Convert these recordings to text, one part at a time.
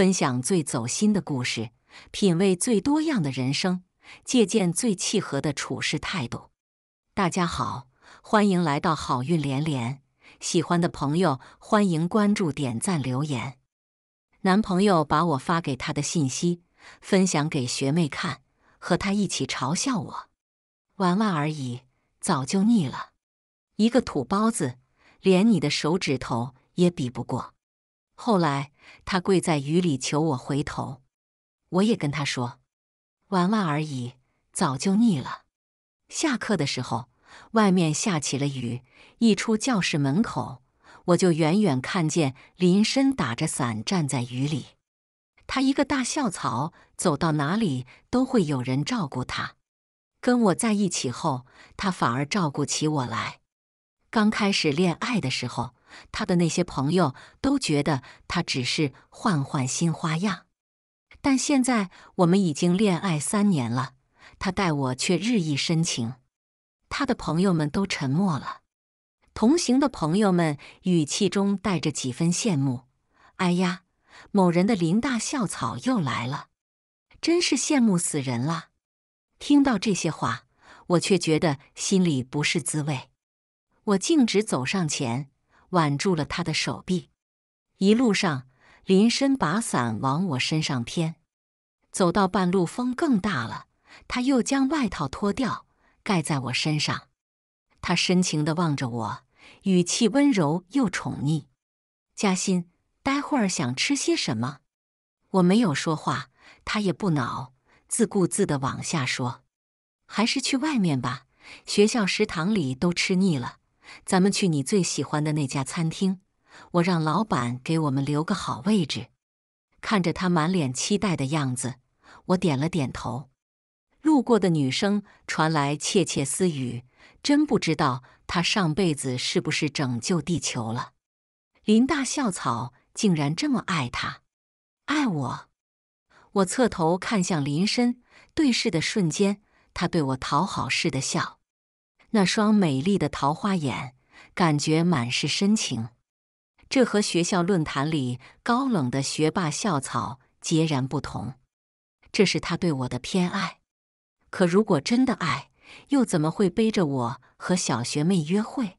分享最走心的故事，品味最多样的人生，借鉴最契合的处事态度。大家好，欢迎来到好运连连。喜欢的朋友欢迎关注、点赞、留言。男朋友把我发给他的信息分享给学妹看，和他一起嘲笑我，玩玩而已，早就腻了。一个土包子，连你的手指头也比不过。后来。他跪在雨里求我回头，我也跟他说：“玩玩而已，早就腻了。”下课的时候，外面下起了雨，一出教室门口，我就远远看见林深打着伞站在雨里。他一个大校草，走到哪里都会有人照顾他。跟我在一起后，他反而照顾起我来。刚开始恋爱的时候。他的那些朋友都觉得他只是换换新花样，但现在我们已经恋爱三年了，他待我却日益深情。他的朋友们都沉默了，同行的朋友们语气中带着几分羡慕：“哎呀，某人的林大校草又来了，真是羡慕死人了。”听到这些话，我却觉得心里不是滋味。我径直走上前。挽住了他的手臂，一路上，林深把伞往我身上偏。走到半路，风更大了，他又将外套脱掉，盖在我身上。他深情地望着我，语气温柔又宠溺。嘉欣，待会儿想吃些什么？我没有说话，他也不恼，自顾自地往下说：“还是去外面吧，学校食堂里都吃腻了。”咱们去你最喜欢的那家餐厅，我让老板给我们留个好位置。看着他满脸期待的样子，我点了点头。路过的女生传来窃窃私语：“真不知道他上辈子是不是拯救地球了？林大校草竟然这么爱他，爱我。”我侧头看向林深，对视的瞬间，他对我讨好似的笑。那双美丽的桃花眼，感觉满是深情，这和学校论坛里高冷的学霸校草截然不同。这是他对我的偏爱，可如果真的爱，又怎么会背着我和小学妹约会？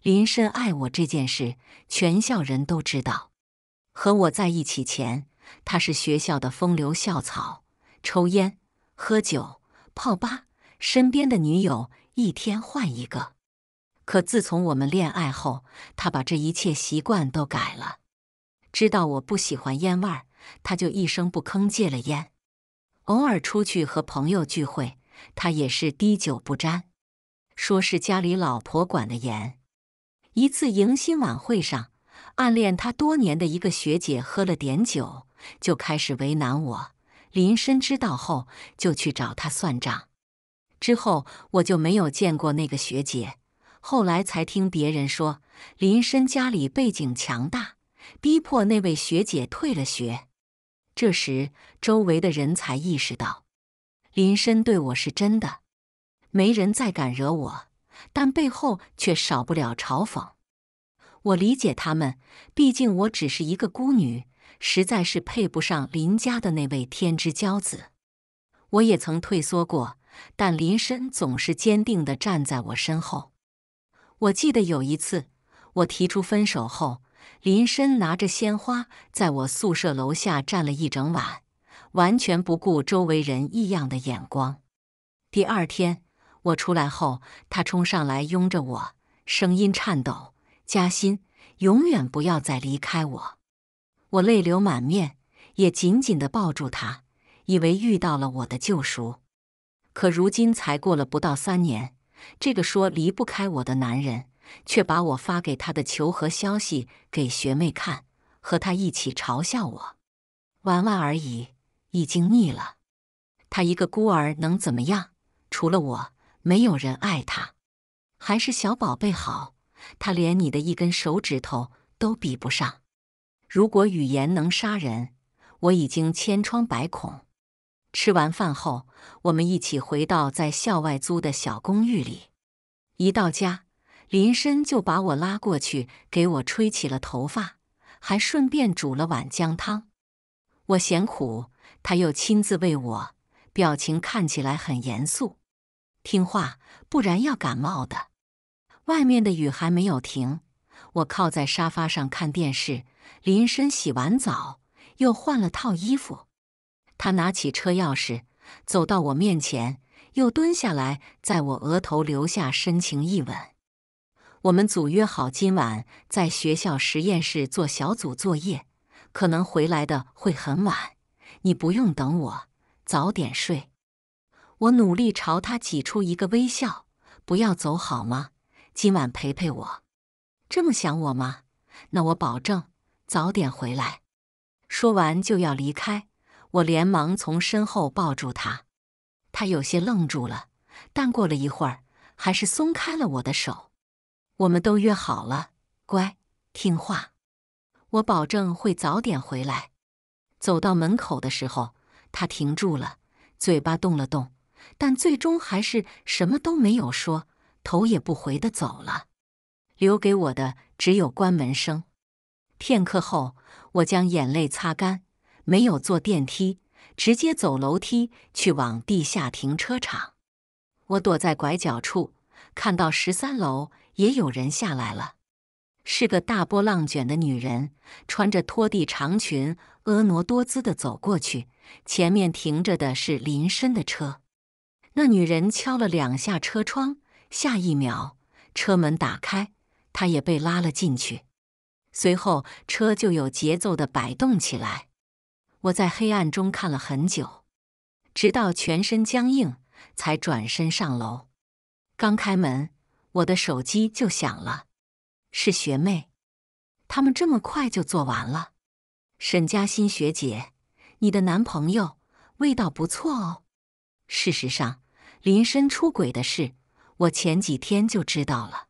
林深爱我这件事，全校人都知道。和我在一起前，他是学校的风流校草，抽烟、喝酒、泡吧，身边的女友。一天换一个，可自从我们恋爱后，他把这一切习惯都改了。知道我不喜欢烟味儿，他就一声不吭戒了烟。偶尔出去和朋友聚会，他也是滴酒不沾，说是家里老婆管的严。一次迎新晚会上，暗恋他多年的一个学姐喝了点酒，就开始为难我。林深知道后，就去找他算账。之后我就没有见过那个学姐，后来才听别人说林深家里背景强大，逼迫那位学姐退了学。这时周围的人才意识到，林深对我是真的。没人再敢惹我，但背后却少不了嘲讽。我理解他们，毕竟我只是一个孤女，实在是配不上林家的那位天之骄子。我也曾退缩过。但林深总是坚定地站在我身后。我记得有一次，我提出分手后，林深拿着鲜花在我宿舍楼下站了一整晚，完全不顾周围人异样的眼光。第二天我出来后，他冲上来拥着我，声音颤抖：“嘉欣，永远不要再离开我！”我泪流满面，也紧紧地抱住他，以为遇到了我的救赎。可如今才过了不到三年，这个说离不开我的男人，却把我发给他的求和消息给学妹看，和他一起嘲笑我。玩玩而已，已经腻了。他一个孤儿能怎么样？除了我，没有人爱他。还是小宝贝好，他连你的一根手指头都比不上。如果语言能杀人，我已经千疮百孔。吃完饭后，我们一起回到在校外租的小公寓里。一到家，林深就把我拉过去，给我吹起了头发，还顺便煮了碗姜汤。我嫌苦，他又亲自喂我，表情看起来很严肃。听话，不然要感冒的。外面的雨还没有停，我靠在沙发上看电视。林深洗完澡，又换了套衣服。他拿起车钥匙，走到我面前，又蹲下来，在我额头留下深情一吻。我们组约好今晚在学校实验室做小组作业，可能回来的会很晚，你不用等我，早点睡。我努力朝他挤出一个微笑，不要走好吗？今晚陪陪我，这么想我吗？那我保证早点回来。说完就要离开。我连忙从身后抱住他，他有些愣住了，但过了一会儿还是松开了我的手。我们都约好了，乖，听话，我保证会早点回来。走到门口的时候，他停住了，嘴巴动了动，但最终还是什么都没有说，头也不回的走了，留给我的只有关门声。片刻后，我将眼泪擦干。没有坐电梯，直接走楼梯去往地下停车场。我躲在拐角处，看到十三楼也有人下来了，是个大波浪卷的女人，穿着拖地长裙，婀娜多姿的走过去。前面停着的是林深的车，那女人敲了两下车窗，下一秒车门打开，她也被拉了进去。随后车就有节奏的摆动起来。我在黑暗中看了很久，直到全身僵硬，才转身上楼。刚开门，我的手机就响了，是学妹。他们这么快就做完了？沈嘉欣学姐，你的男朋友味道不错哦。事实上，林深出轨的事，我前几天就知道了。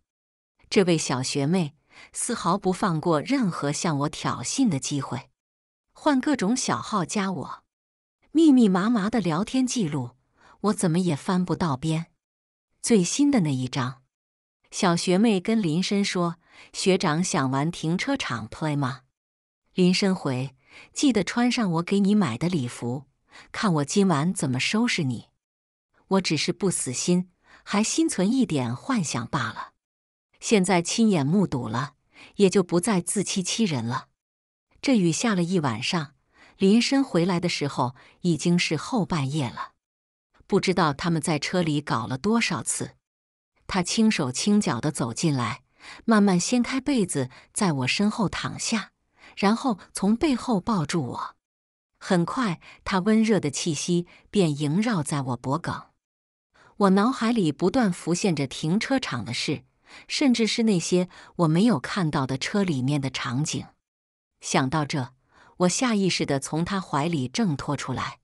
这位小学妹丝毫不放过任何向我挑衅的机会。换各种小号加我，密密麻麻的聊天记录，我怎么也翻不到边。最新的那一张，小学妹跟林深说：“学长想玩停车场 play 吗？”林深回：“记得穿上我给你买的礼服，看我今晚怎么收拾你。”我只是不死心，还心存一点幻想罢了。现在亲眼目睹了，也就不再自欺欺人了。这雨下了一晚上，林深回来的时候已经是后半夜了。不知道他们在车里搞了多少次。他轻手轻脚的走进来，慢慢掀开被子，在我身后躺下，然后从背后抱住我。很快，他温热的气息便萦绕在我脖颈。我脑海里不断浮现着停车场的事，甚至是那些我没有看到的车里面的场景。想到这，我下意识地从他怀里挣脱出来，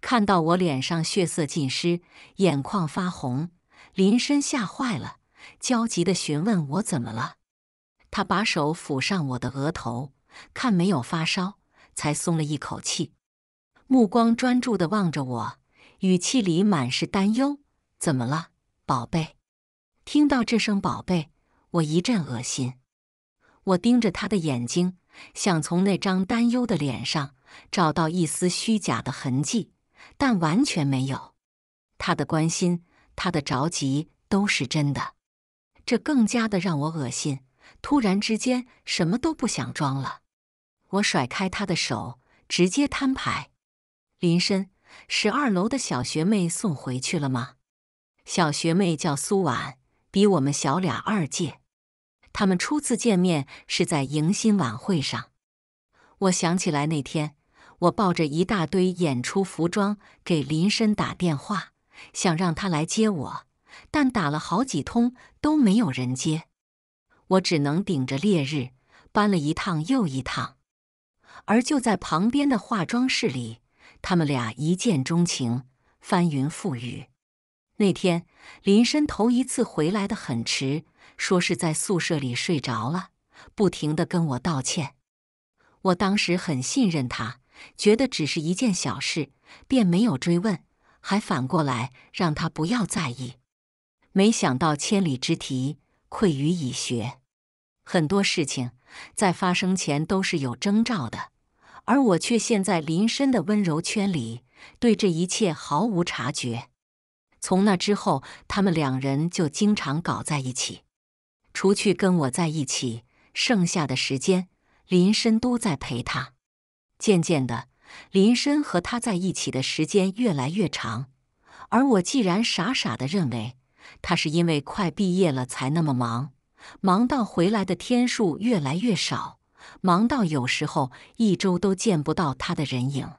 看到我脸上血色尽失，眼眶发红，林深吓坏了，焦急地询问我怎么了。他把手抚上我的额头，看没有发烧，才松了一口气，目光专注地望着我，语气里满是担忧：“怎么了，宝贝？”听到这声“宝贝”，我一阵恶心。我盯着他的眼睛。想从那张担忧的脸上找到一丝虚假的痕迹，但完全没有。他的关心，他的着急都是真的，这更加的让我恶心。突然之间，什么都不想装了。我甩开他的手，直接摊牌：“林深，十二楼的小学妹送回去了吗？小学妹叫苏婉，比我们小俩二届。”他们初次见面是在迎新晚会上。我想起来那天，我抱着一大堆演出服装给林深打电话，想让他来接我，但打了好几通都没有人接，我只能顶着烈日搬了一趟又一趟。而就在旁边的化妆室里，他们俩一见钟情，翻云覆雨。那天，林深头一次回来的很迟。说是在宿舍里睡着了，不停地跟我道歉。我当时很信任他，觉得只是一件小事，便没有追问，还反过来让他不要在意。没想到千里之堤溃于蚁穴，很多事情在发生前都是有征兆的，而我却陷在林深的温柔圈里，对这一切毫无察觉。从那之后，他们两人就经常搞在一起。除去跟我在一起，剩下的时间，林深都在陪他。渐渐的，林深和他在一起的时间越来越长，而我既然傻傻的认为他是因为快毕业了才那么忙，忙到回来的天数越来越少，忙到有时候一周都见不到他的人影，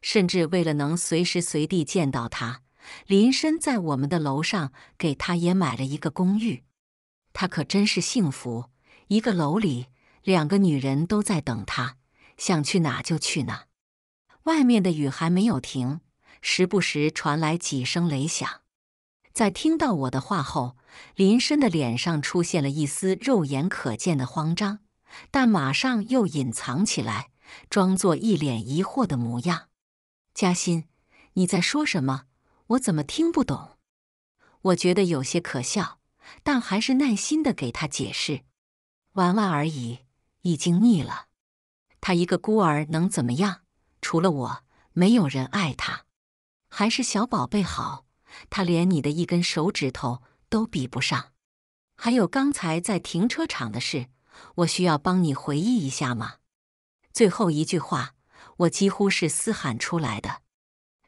甚至为了能随时随地见到他，林深在我们的楼上给他也买了一个公寓。他可真是幸福，一个楼里两个女人都在等他，想去哪就去哪。外面的雨还没有停，时不时传来几声雷响。在听到我的话后，林深的脸上出现了一丝肉眼可见的慌张，但马上又隐藏起来，装作一脸疑惑的模样。嘉欣，你在说什么？我怎么听不懂？我觉得有些可笑。但还是耐心的给他解释，玩玩而已，已经腻了。他一个孤儿能怎么样？除了我，没有人爱他。还是小宝贝好，他连你的一根手指头都比不上。还有刚才在停车场的事，我需要帮你回忆一下吗？最后一句话，我几乎是嘶喊出来的。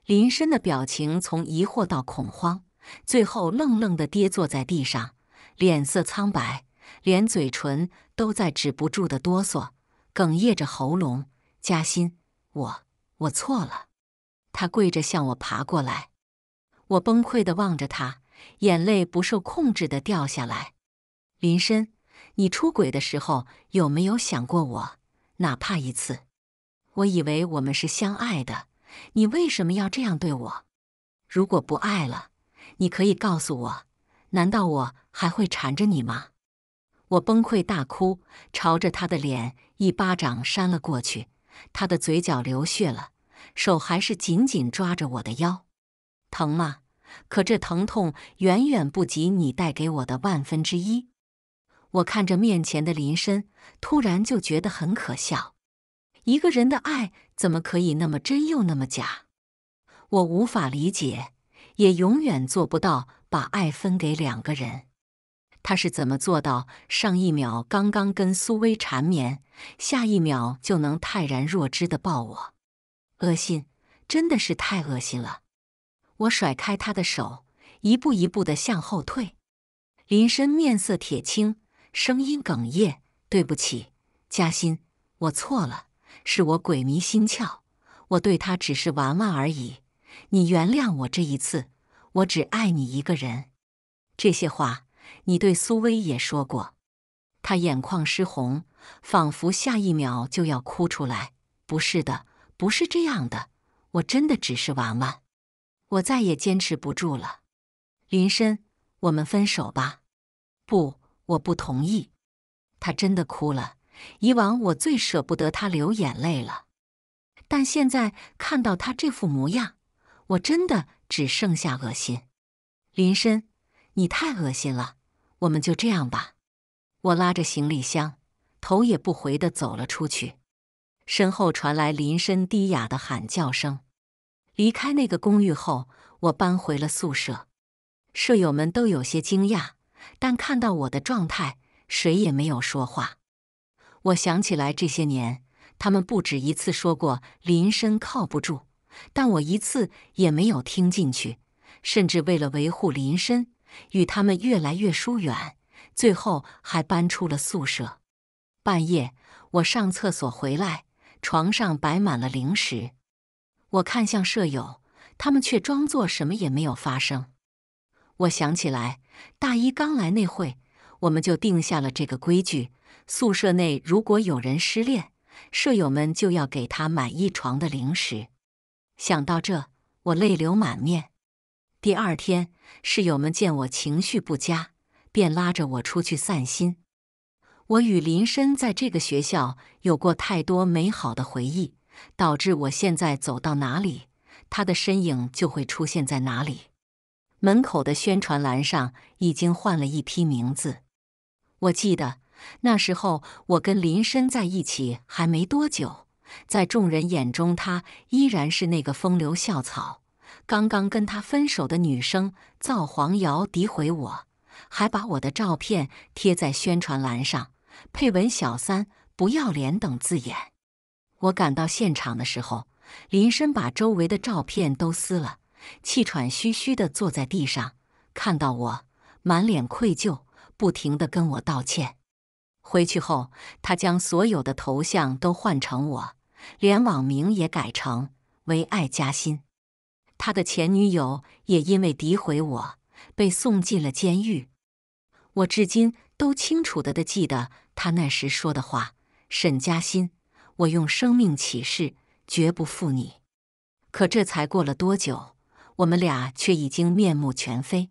林深的表情从疑惑到恐慌。最后，愣愣地跌坐在地上，脸色苍白，连嘴唇都在止不住的哆嗦，哽咽着喉咙：“嘉欣，我我错了。”他跪着向我爬过来，我崩溃的望着他，眼泪不受控制的掉下来。林深，你出轨的时候有没有想过我？哪怕一次？我以为我们是相爱的，你为什么要这样对我？如果不爱了？你可以告诉我，难道我还会缠着你吗？我崩溃大哭，朝着他的脸一巴掌扇了过去，他的嘴角流血了，手还是紧紧抓着我的腰，疼吗？可这疼痛远远不及你带给我的万分之一。我看着面前的林深，突然就觉得很可笑。一个人的爱怎么可以那么真又那么假？我无法理解。也永远做不到把爱分给两个人。他是怎么做到？上一秒刚刚跟苏薇缠绵，下一秒就能泰然若之的抱我？恶心，真的是太恶心了！我甩开他的手，一步一步的向后退。林深面色铁青，声音哽咽：“对不起，嘉欣，我错了，是我鬼迷心窍，我对他只是玩玩而已。”你原谅我这一次，我只爱你一个人。这些话你对苏薇也说过。他眼眶湿红，仿佛下一秒就要哭出来。不是的，不是这样的，我真的只是玩玩。我再也坚持不住了，林深，我们分手吧。不，我不同意。他真的哭了。以往我最舍不得他流眼泪了，但现在看到他这副模样。我真的只剩下恶心，林深，你太恶心了。我们就这样吧。我拉着行李箱，头也不回地走了出去。身后传来林深低哑的喊叫声。离开那个公寓后，我搬回了宿舍。舍友们都有些惊讶，但看到我的状态，谁也没有说话。我想起来这些年，他们不止一次说过林深靠不住。但我一次也没有听进去，甚至为了维护林深，与他们越来越疏远，最后还搬出了宿舍。半夜我上厕所回来，床上摆满了零食。我看向舍友，他们却装作什么也没有发生。我想起来，大一刚来那会，我们就定下了这个规矩：宿舍内如果有人失恋，舍友们就要给他买一床的零食。想到这，我泪流满面。第二天，室友们见我情绪不佳，便拉着我出去散心。我与林深在这个学校有过太多美好的回忆，导致我现在走到哪里，他的身影就会出现在哪里。门口的宣传栏上已经换了一批名字。我记得那时候，我跟林深在一起还没多久。在众人眼中，他依然是那个风流校草。刚刚跟他分手的女生造黄谣、诋毁我，还把我的照片贴在宣传栏上，配文“小三不要脸”等字眼。我赶到现场的时候，林深把周围的照片都撕了，气喘吁吁地坐在地上，看到我，满脸愧疚，不停地跟我道歉。回去后，他将所有的头像都换成我。连网名也改成为爱嘉欣，他的前女友也因为诋毁我被送进了监狱。我至今都清楚的的记得他那时说的话：“沈嘉欣，我用生命起誓，绝不负你。”可这才过了多久，我们俩却已经面目全非。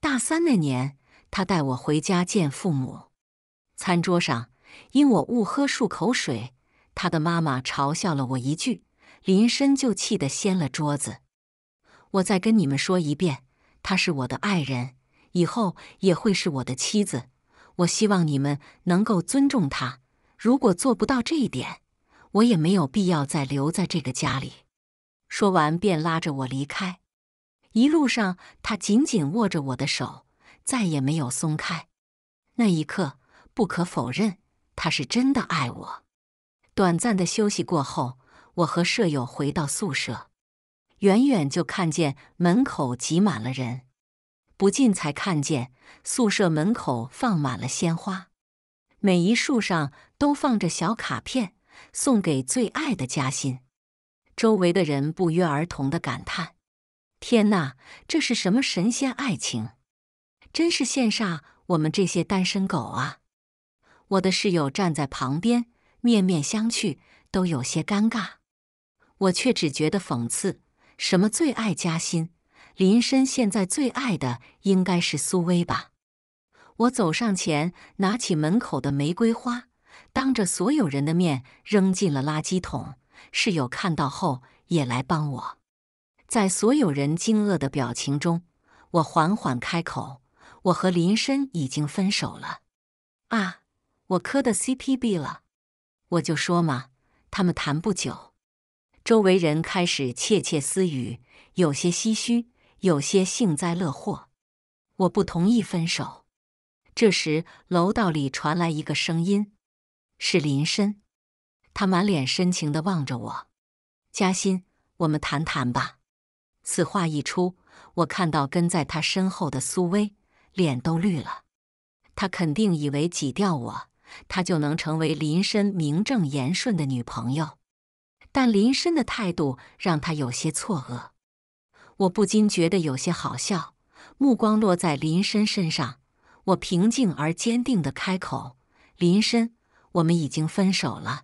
大三那年，他带我回家见父母，餐桌上因我误喝漱口水。他的妈妈嘲笑了我一句，林深就气得掀了桌子。我再跟你们说一遍，她是我的爱人，以后也会是我的妻子。我希望你们能够尊重她。如果做不到这一点，我也没有必要再留在这个家里。说完，便拉着我离开。一路上，他紧紧握着我的手，再也没有松开。那一刻，不可否认，他是真的爱我。短暂的休息过后，我和舍友回到宿舍，远远就看见门口挤满了人，不近才看见宿舍门口放满了鲜花，每一束上都放着小卡片，送给最爱的嘉欣。周围的人不约而同的感叹：“天呐，这是什么神仙爱情？真是羡煞我们这些单身狗啊！”我的室友站在旁边。面面相觑，都有些尴尬。我却只觉得讽刺。什么最爱嘉欣？林深现在最爱的应该是苏薇吧？我走上前，拿起门口的玫瑰花，当着所有人的面扔进了垃圾桶。室友看到后也来帮我。在所有人惊愕的表情中，我缓缓开口：“我和林深已经分手了。”啊，我磕的 CPB 了。我就说嘛，他们谈不久。周围人开始窃窃私语，有些唏嘘，有些幸灾乐祸。我不同意分手。这时，楼道里传来一个声音，是林深。他满脸深情的望着我：“嘉欣，我们谈谈吧。”此话一出，我看到跟在他身后的苏薇，脸都绿了。他肯定以为挤掉我。他就能成为林深名正言顺的女朋友，但林深的态度让他有些错愕。我不禁觉得有些好笑，目光落在林深身上，我平静而坚定地开口：“林深，我们已经分手了，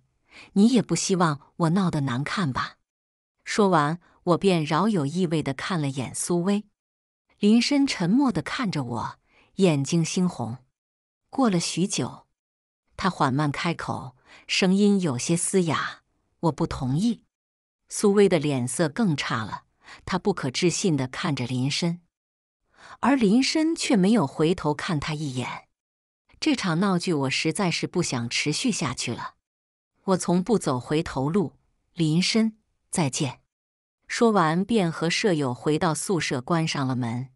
你也不希望我闹得难看吧？”说完，我便饶有意味地看了眼苏薇。林深沉默地看着我，眼睛猩红。过了许久。他缓慢开口，声音有些嘶哑：“我不同意。”苏薇的脸色更差了，她不可置信地看着林深，而林深却没有回头看他一眼。这场闹剧我实在是不想持续下去了。我从不走回头路，林深，再见。说完，便和舍友回到宿舍，关上了门。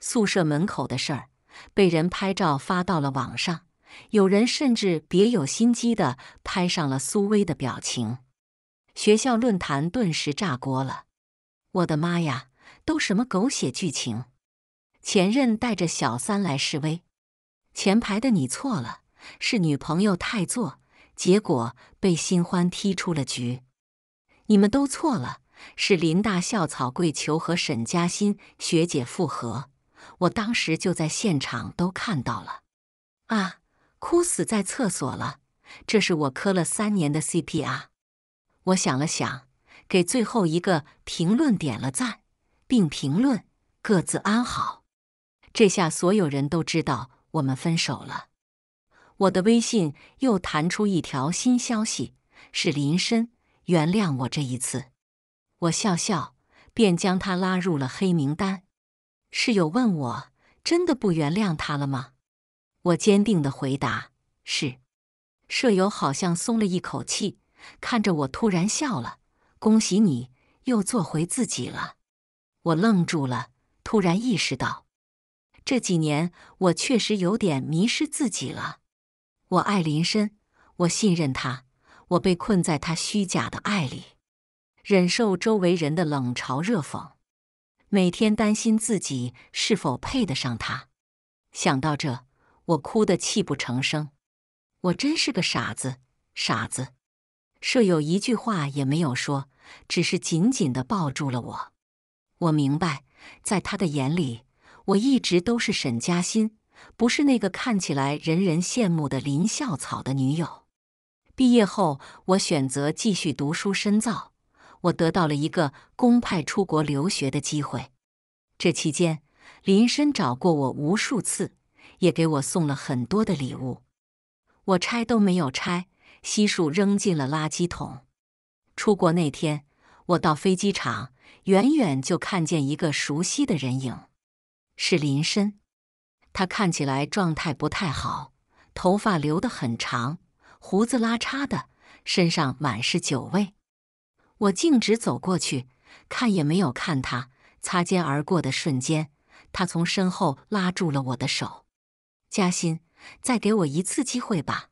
宿舍门口的事儿被人拍照发到了网上。有人甚至别有心机的拍上了苏威的表情，学校论坛顿时炸锅了。我的妈呀，都什么狗血剧情？前任带着小三来示威，前排的你错了，是女朋友太作，结果被新欢踢出了局。你们都错了，是林大校草跪求和沈嘉欣学姐复合。我当时就在现场都看到了啊。哭死在厕所了，这是我磕了三年的 C P 啊！我想了想，给最后一个评论点了赞，并评论“各自安好”。这下所有人都知道我们分手了。我的微信又弹出一条新消息，是林深原谅我这一次。我笑笑，便将他拉入了黑名单。室友问我：“真的不原谅他了吗？”我坚定地回答：“是。”舍友好像松了一口气，看着我突然笑了：“恭喜你，又做回自己了。”我愣住了，突然意识到，这几年我确实有点迷失自己了。我爱林深，我信任他，我被困在他虚假的爱里，忍受周围人的冷嘲热讽，每天担心自己是否配得上他。想到这，我哭得泣不成声，我真是个傻子，傻子。舍友一句话也没有说，只是紧紧的抱住了我。我明白，在他的眼里，我一直都是沈嘉欣，不是那个看起来人人羡慕的林校草的女友。毕业后，我选择继续读书深造，我得到了一个公派出国留学的机会。这期间，林深找过我无数次。也给我送了很多的礼物，我拆都没有拆，悉数扔进了垃圾桶。出国那天，我到飞机场，远远就看见一个熟悉的人影，是林深。他看起来状态不太好，头发留得很长，胡子拉碴的，身上满是酒味。我径直走过去，看也没有看他，擦肩而过的瞬间，他从身后拉住了我的手。嘉欣，再给我一次机会吧！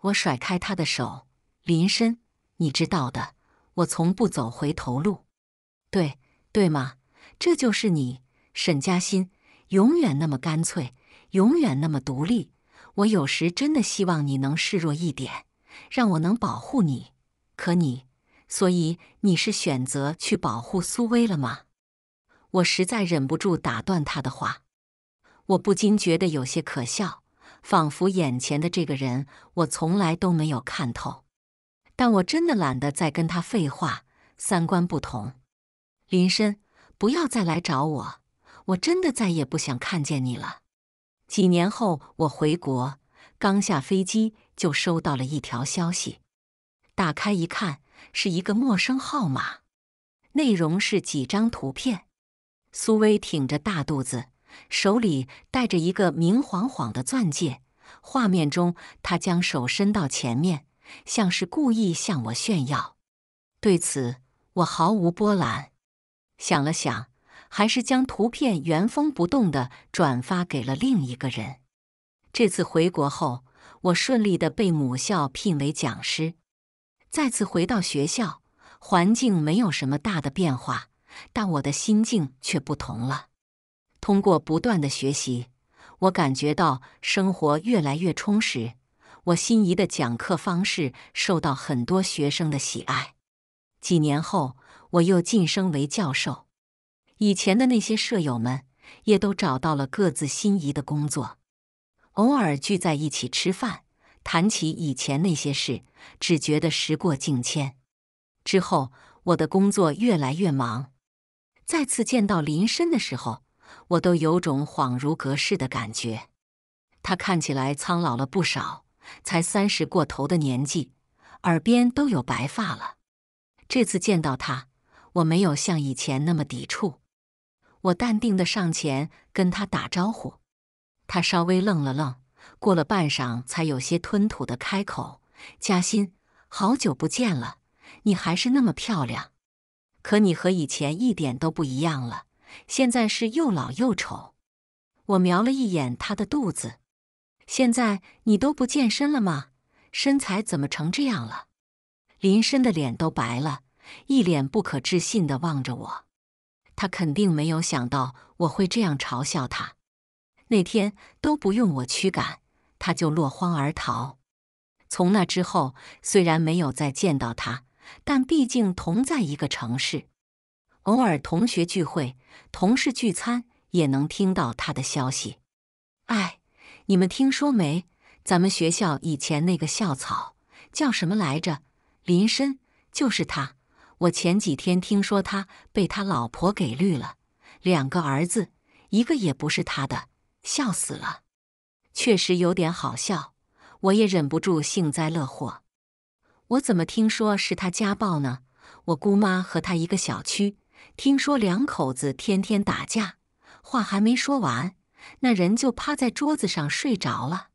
我甩开他的手。林深，你知道的，我从不走回头路。对，对吗？这就是你，沈嘉欣，永远那么干脆，永远那么独立。我有时真的希望你能示弱一点，让我能保护你。可你，所以你是选择去保护苏薇了吗？我实在忍不住打断他的话。我不禁觉得有些可笑，仿佛眼前的这个人，我从来都没有看透。但我真的懒得再跟他废话，三观不同。林深，不要再来找我，我真的再也不想看见你了。几年后，我回国，刚下飞机就收到了一条消息，打开一看，是一个陌生号码，内容是几张图片。苏薇挺着大肚子。手里戴着一个明晃晃的钻戒，画面中他将手伸到前面，像是故意向我炫耀。对此，我毫无波澜。想了想，还是将图片原封不动地转发给了另一个人。这次回国后，我顺利地被母校聘为讲师。再次回到学校，环境没有什么大的变化，但我的心境却不同了。通过不断的学习，我感觉到生活越来越充实。我心仪的讲课方式受到很多学生的喜爱。几年后，我又晋升为教授。以前的那些舍友们也都找到了各自心仪的工作。偶尔聚在一起吃饭，谈起以前那些事，只觉得时过境迁。之后，我的工作越来越忙。再次见到林深的时候。我都有种恍如隔世的感觉，他看起来苍老了不少，才三十过头的年纪，耳边都有白发了。这次见到他，我没有像以前那么抵触，我淡定的上前跟他打招呼。他稍微愣了愣，过了半晌才有些吞吐的开口：“嘉欣，好久不见了，你还是那么漂亮，可你和以前一点都不一样了。”现在是又老又丑。我瞄了一眼他的肚子。现在你都不健身了吗？身材怎么成这样了？林深的脸都白了，一脸不可置信的望着我。他肯定没有想到我会这样嘲笑他。那天都不用我驱赶，他就落荒而逃。从那之后，虽然没有再见到他，但毕竟同在一个城市。偶尔同学聚会、同事聚餐也能听到他的消息。哎，你们听说没？咱们学校以前那个校草叫什么来着？林深，就是他。我前几天听说他被他老婆给绿了，两个儿子一个也不是他的，笑死了。确实有点好笑，我也忍不住幸灾乐祸。我怎么听说是他家暴呢？我姑妈和他一个小区。听说两口子天天打架，话还没说完，那人就趴在桌子上睡着了。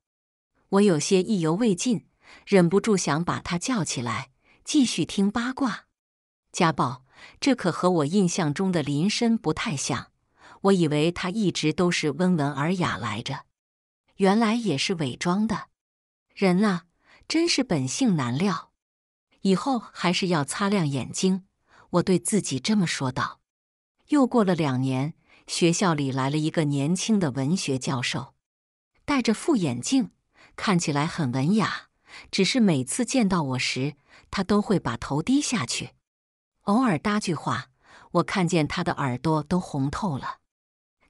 我有些意犹未尽，忍不住想把他叫起来继续听八卦。家暴，这可和我印象中的林深不太像。我以为他一直都是温文尔雅来着，原来也是伪装的。人呐，真是本性难料，以后还是要擦亮眼睛。我对自己这么说道。又过了两年，学校里来了一个年轻的文学教授，戴着副眼镜，看起来很文雅。只是每次见到我时，他都会把头低下去，偶尔搭句话。我看见他的耳朵都红透了。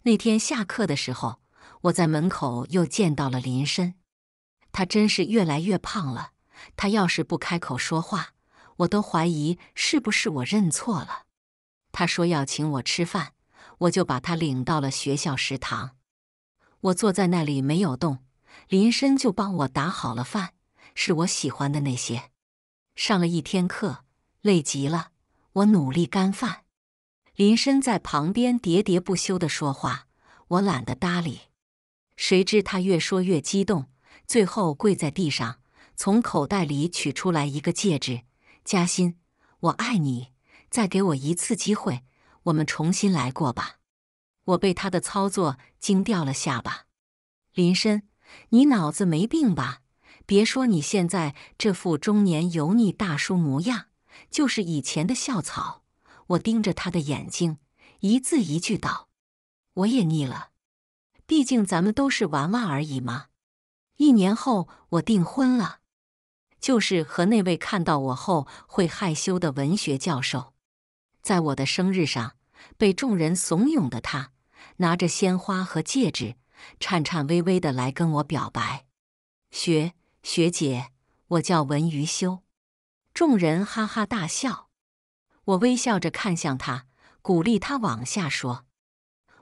那天下课的时候，我在门口又见到了林深，他真是越来越胖了。他要是不开口说话。我都怀疑是不是我认错了。他说要请我吃饭，我就把他领到了学校食堂。我坐在那里没有动，林深就帮我打好了饭，是我喜欢的那些。上了一天课，累极了，我努力干饭。林深在旁边喋喋不休的说话，我懒得搭理。谁知他越说越激动，最后跪在地上，从口袋里取出来一个戒指。嘉欣，我爱你，再给我一次机会，我们重新来过吧。我被他的操作惊掉了下巴。林深，你脑子没病吧？别说你现在这副中年油腻大叔模样，就是以前的校草。我盯着他的眼睛，一字一句道：“我也腻了，毕竟咱们都是玩玩而已嘛。一年后，我订婚了。”就是和那位看到我后会害羞的文学教授，在我的生日上被众人怂恿的他，拿着鲜花和戒指，颤颤巍巍的来跟我表白：“学学姐，我叫文于修。”众人哈哈大笑。我微笑着看向他，鼓励他往下说：“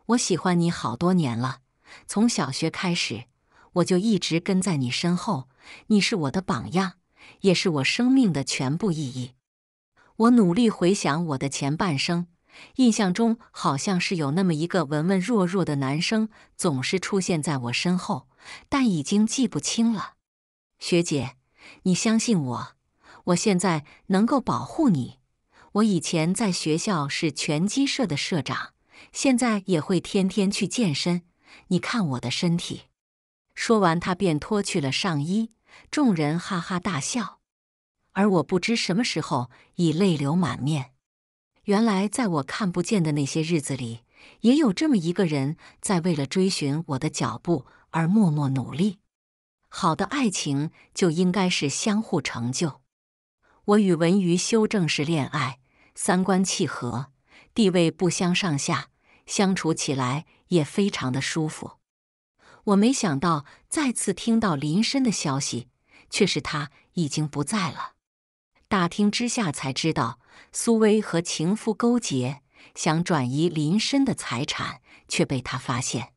我喜欢你好多年了，从小学开始，我就一直跟在你身后，你是我的榜样。”也是我生命的全部意义。我努力回想我的前半生，印象中好像是有那么一个文文弱弱的男生总是出现在我身后，但已经记不清了。学姐，你相信我，我现在能够保护你。我以前在学校是拳击社的社长，现在也会天天去健身。你看我的身体。说完，他便脱去了上衣。众人哈哈大笑，而我不知什么时候已泪流满面。原来，在我看不见的那些日子里，也有这么一个人在为了追寻我的脚步而默默努力。好的爱情就应该是相互成就。我与文娱修正是恋爱，三观契合，地位不相上下，相处起来也非常的舒服。我没想到再次听到林深的消息，却是他已经不在了。打听之下才知道，苏威和情夫勾结，想转移林深的财产，却被他发现。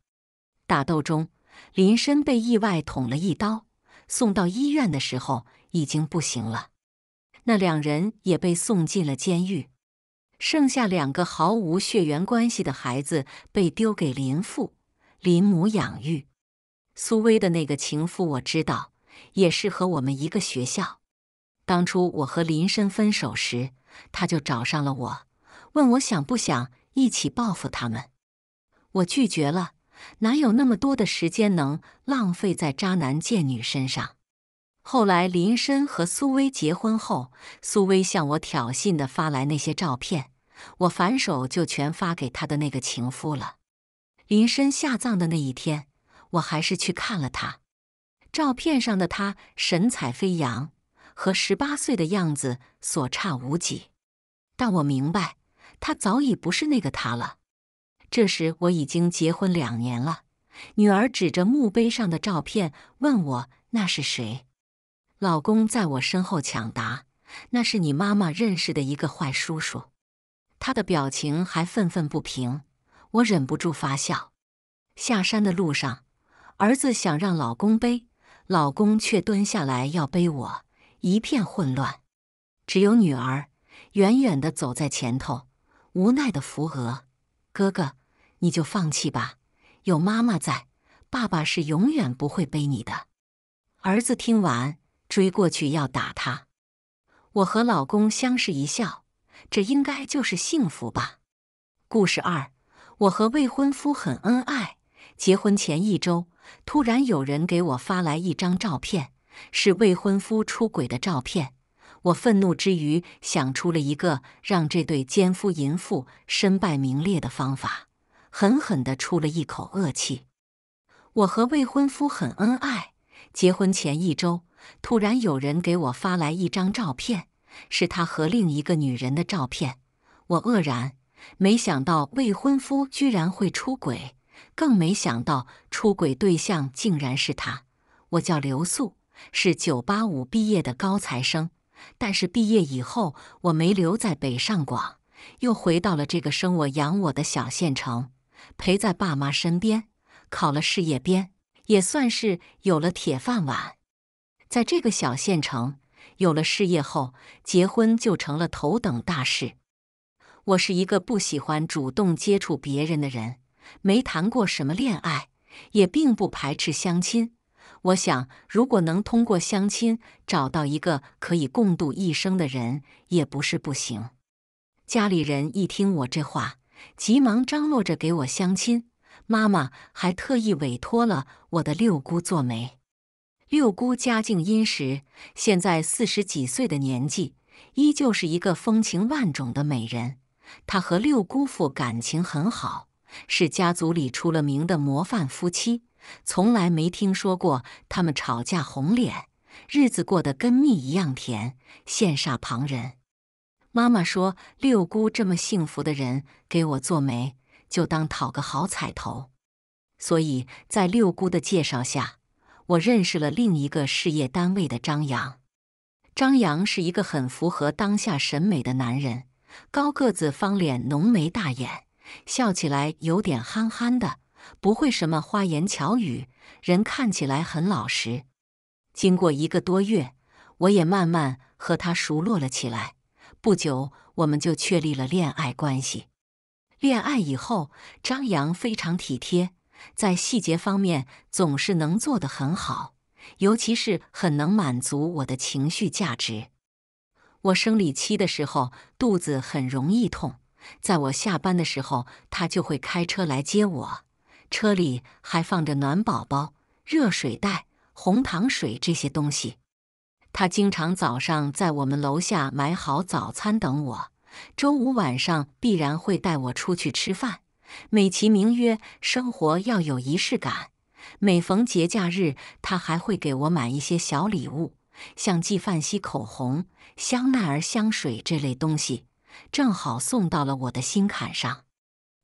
打斗中，林深被意外捅了一刀，送到医院的时候已经不行了。那两人也被送进了监狱，剩下两个毫无血缘关系的孩子被丢给林父、林母养育。苏威的那个情夫，我知道，也是和我们一个学校。当初我和林深分手时，他就找上了我，问我想不想一起报复他们。我拒绝了，哪有那么多的时间能浪费在渣男贱女身上？后来林深和苏威结婚后，苏威向我挑衅的发来那些照片，我反手就全发给他的那个情夫了。林深下葬的那一天。我还是去看了他，照片上的他神采飞扬，和十八岁的样子所差无几。但我明白，他早已不是那个他了。这时我已经结婚两年了。女儿指着墓碑上的照片问我：“那是谁？”老公在我身后抢答：“那是你妈妈认识的一个坏叔叔。”他的表情还愤愤不平，我忍不住发笑。下山的路上。儿子想让老公背，老公却蹲下来要背我，一片混乱。只有女儿远远的走在前头，无奈的扶额：“哥哥，你就放弃吧，有妈妈在，爸爸是永远不会背你的。”儿子听完追过去要打他。我和老公相视一笑，这应该就是幸福吧。故事二：我和未婚夫很恩爱，结婚前一周。突然有人给我发来一张照片，是未婚夫出轨的照片。我愤怒之余，想出了一个让这对奸夫淫妇身败名裂的方法，狠狠地出了一口恶气。我和未婚夫很恩爱，结婚前一周，突然有人给我发来一张照片，是他和另一个女人的照片。我愕然，没想到未婚夫居然会出轨。更没想到，出轨对象竟然是他。我叫刘素，是985毕业的高材生，但是毕业以后，我没留在北上广，又回到了这个生我养我的小县城，陪在爸妈身边，考了事业编，也算是有了铁饭碗。在这个小县城有了事业后，结婚就成了头等大事。我是一个不喜欢主动接触别人的人。没谈过什么恋爱，也并不排斥相亲。我想，如果能通过相亲找到一个可以共度一生的人，也不是不行。家里人一听我这话，急忙张罗着给我相亲。妈妈还特意委托了我的六姑做媒。六姑家境殷实，现在四十几岁的年纪，依旧是一个风情万种的美人。她和六姑父感情很好。是家族里出了名的模范夫妻，从来没听说过他们吵架红脸，日子过得跟蜜一样甜，羡煞旁人。妈妈说：“六姑这么幸福的人，给我做媒，就当讨个好彩头。”所以在六姑的介绍下，我认识了另一个事业单位的张扬。张扬是一个很符合当下审美的男人，高个子、方脸、浓眉大眼。笑起来有点憨憨的，不会什么花言巧语，人看起来很老实。经过一个多月，我也慢慢和他熟络了起来。不久，我们就确立了恋爱关系。恋爱以后，张扬非常体贴，在细节方面总是能做得很好，尤其是很能满足我的情绪价值。我生理期的时候，肚子很容易痛。在我下班的时候，他就会开车来接我，车里还放着暖宝宝、热水袋、红糖水这些东西。他经常早上在我们楼下买好早餐等我，周五晚上必然会带我出去吃饭，美其名曰“生活要有仪式感”。每逢节假日，他还会给我买一些小礼物，像纪梵希口红、香奈儿香水这类东西。正好送到了我的心坎上。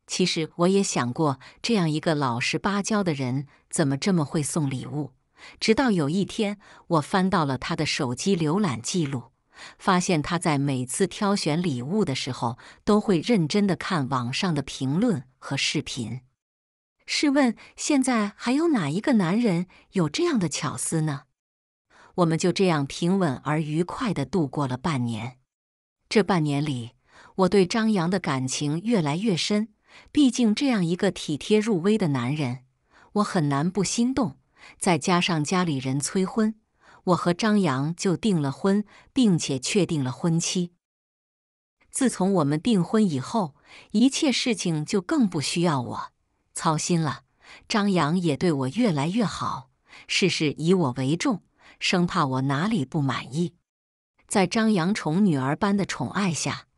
其实我也想过，这样一个老实巴交的人，怎么这么会送礼物？直到有一天，我翻到了他的手机浏览记录，发现他在每次挑选礼物的时候，都会认真的看网上的评论和视频。试问，现在还有哪一个男人有这样的巧思呢？我们就这样平稳而愉快的度过了半年。这半年里，我对张扬的感情越来越深，毕竟这样一个体贴入微的男人，我很难不心动。再加上家里人催婚，我和张扬就订了婚，并且确定了婚期。自从我们订婚以后，一切事情就更不需要我操心了。张扬也对我越来越好，事事以我为重，生怕我哪里不满意。在张扬宠女儿般的宠爱下。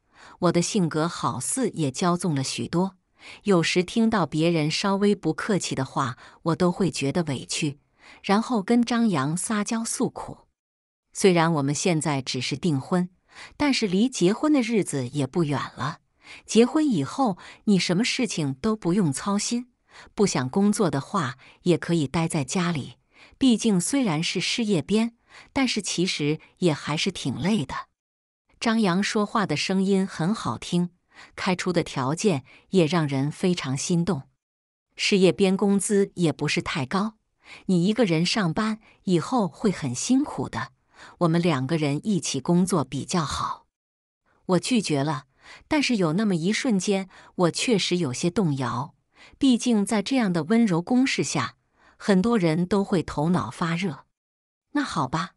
我的性格好似也骄纵了许多，有时听到别人稍微不客气的话，我都会觉得委屈，然后跟张扬撒娇诉苦。虽然我们现在只是订婚，但是离结婚的日子也不远了。结婚以后，你什么事情都不用操心，不想工作的话，也可以待在家里。毕竟虽然是事业编，但是其实也还是挺累的。张扬说话的声音很好听，开出的条件也让人非常心动。事业编工资也不是太高，你一个人上班以后会很辛苦的。我们两个人一起工作比较好。我拒绝了，但是有那么一瞬间，我确实有些动摇。毕竟在这样的温柔攻势下，很多人都会头脑发热。那好吧，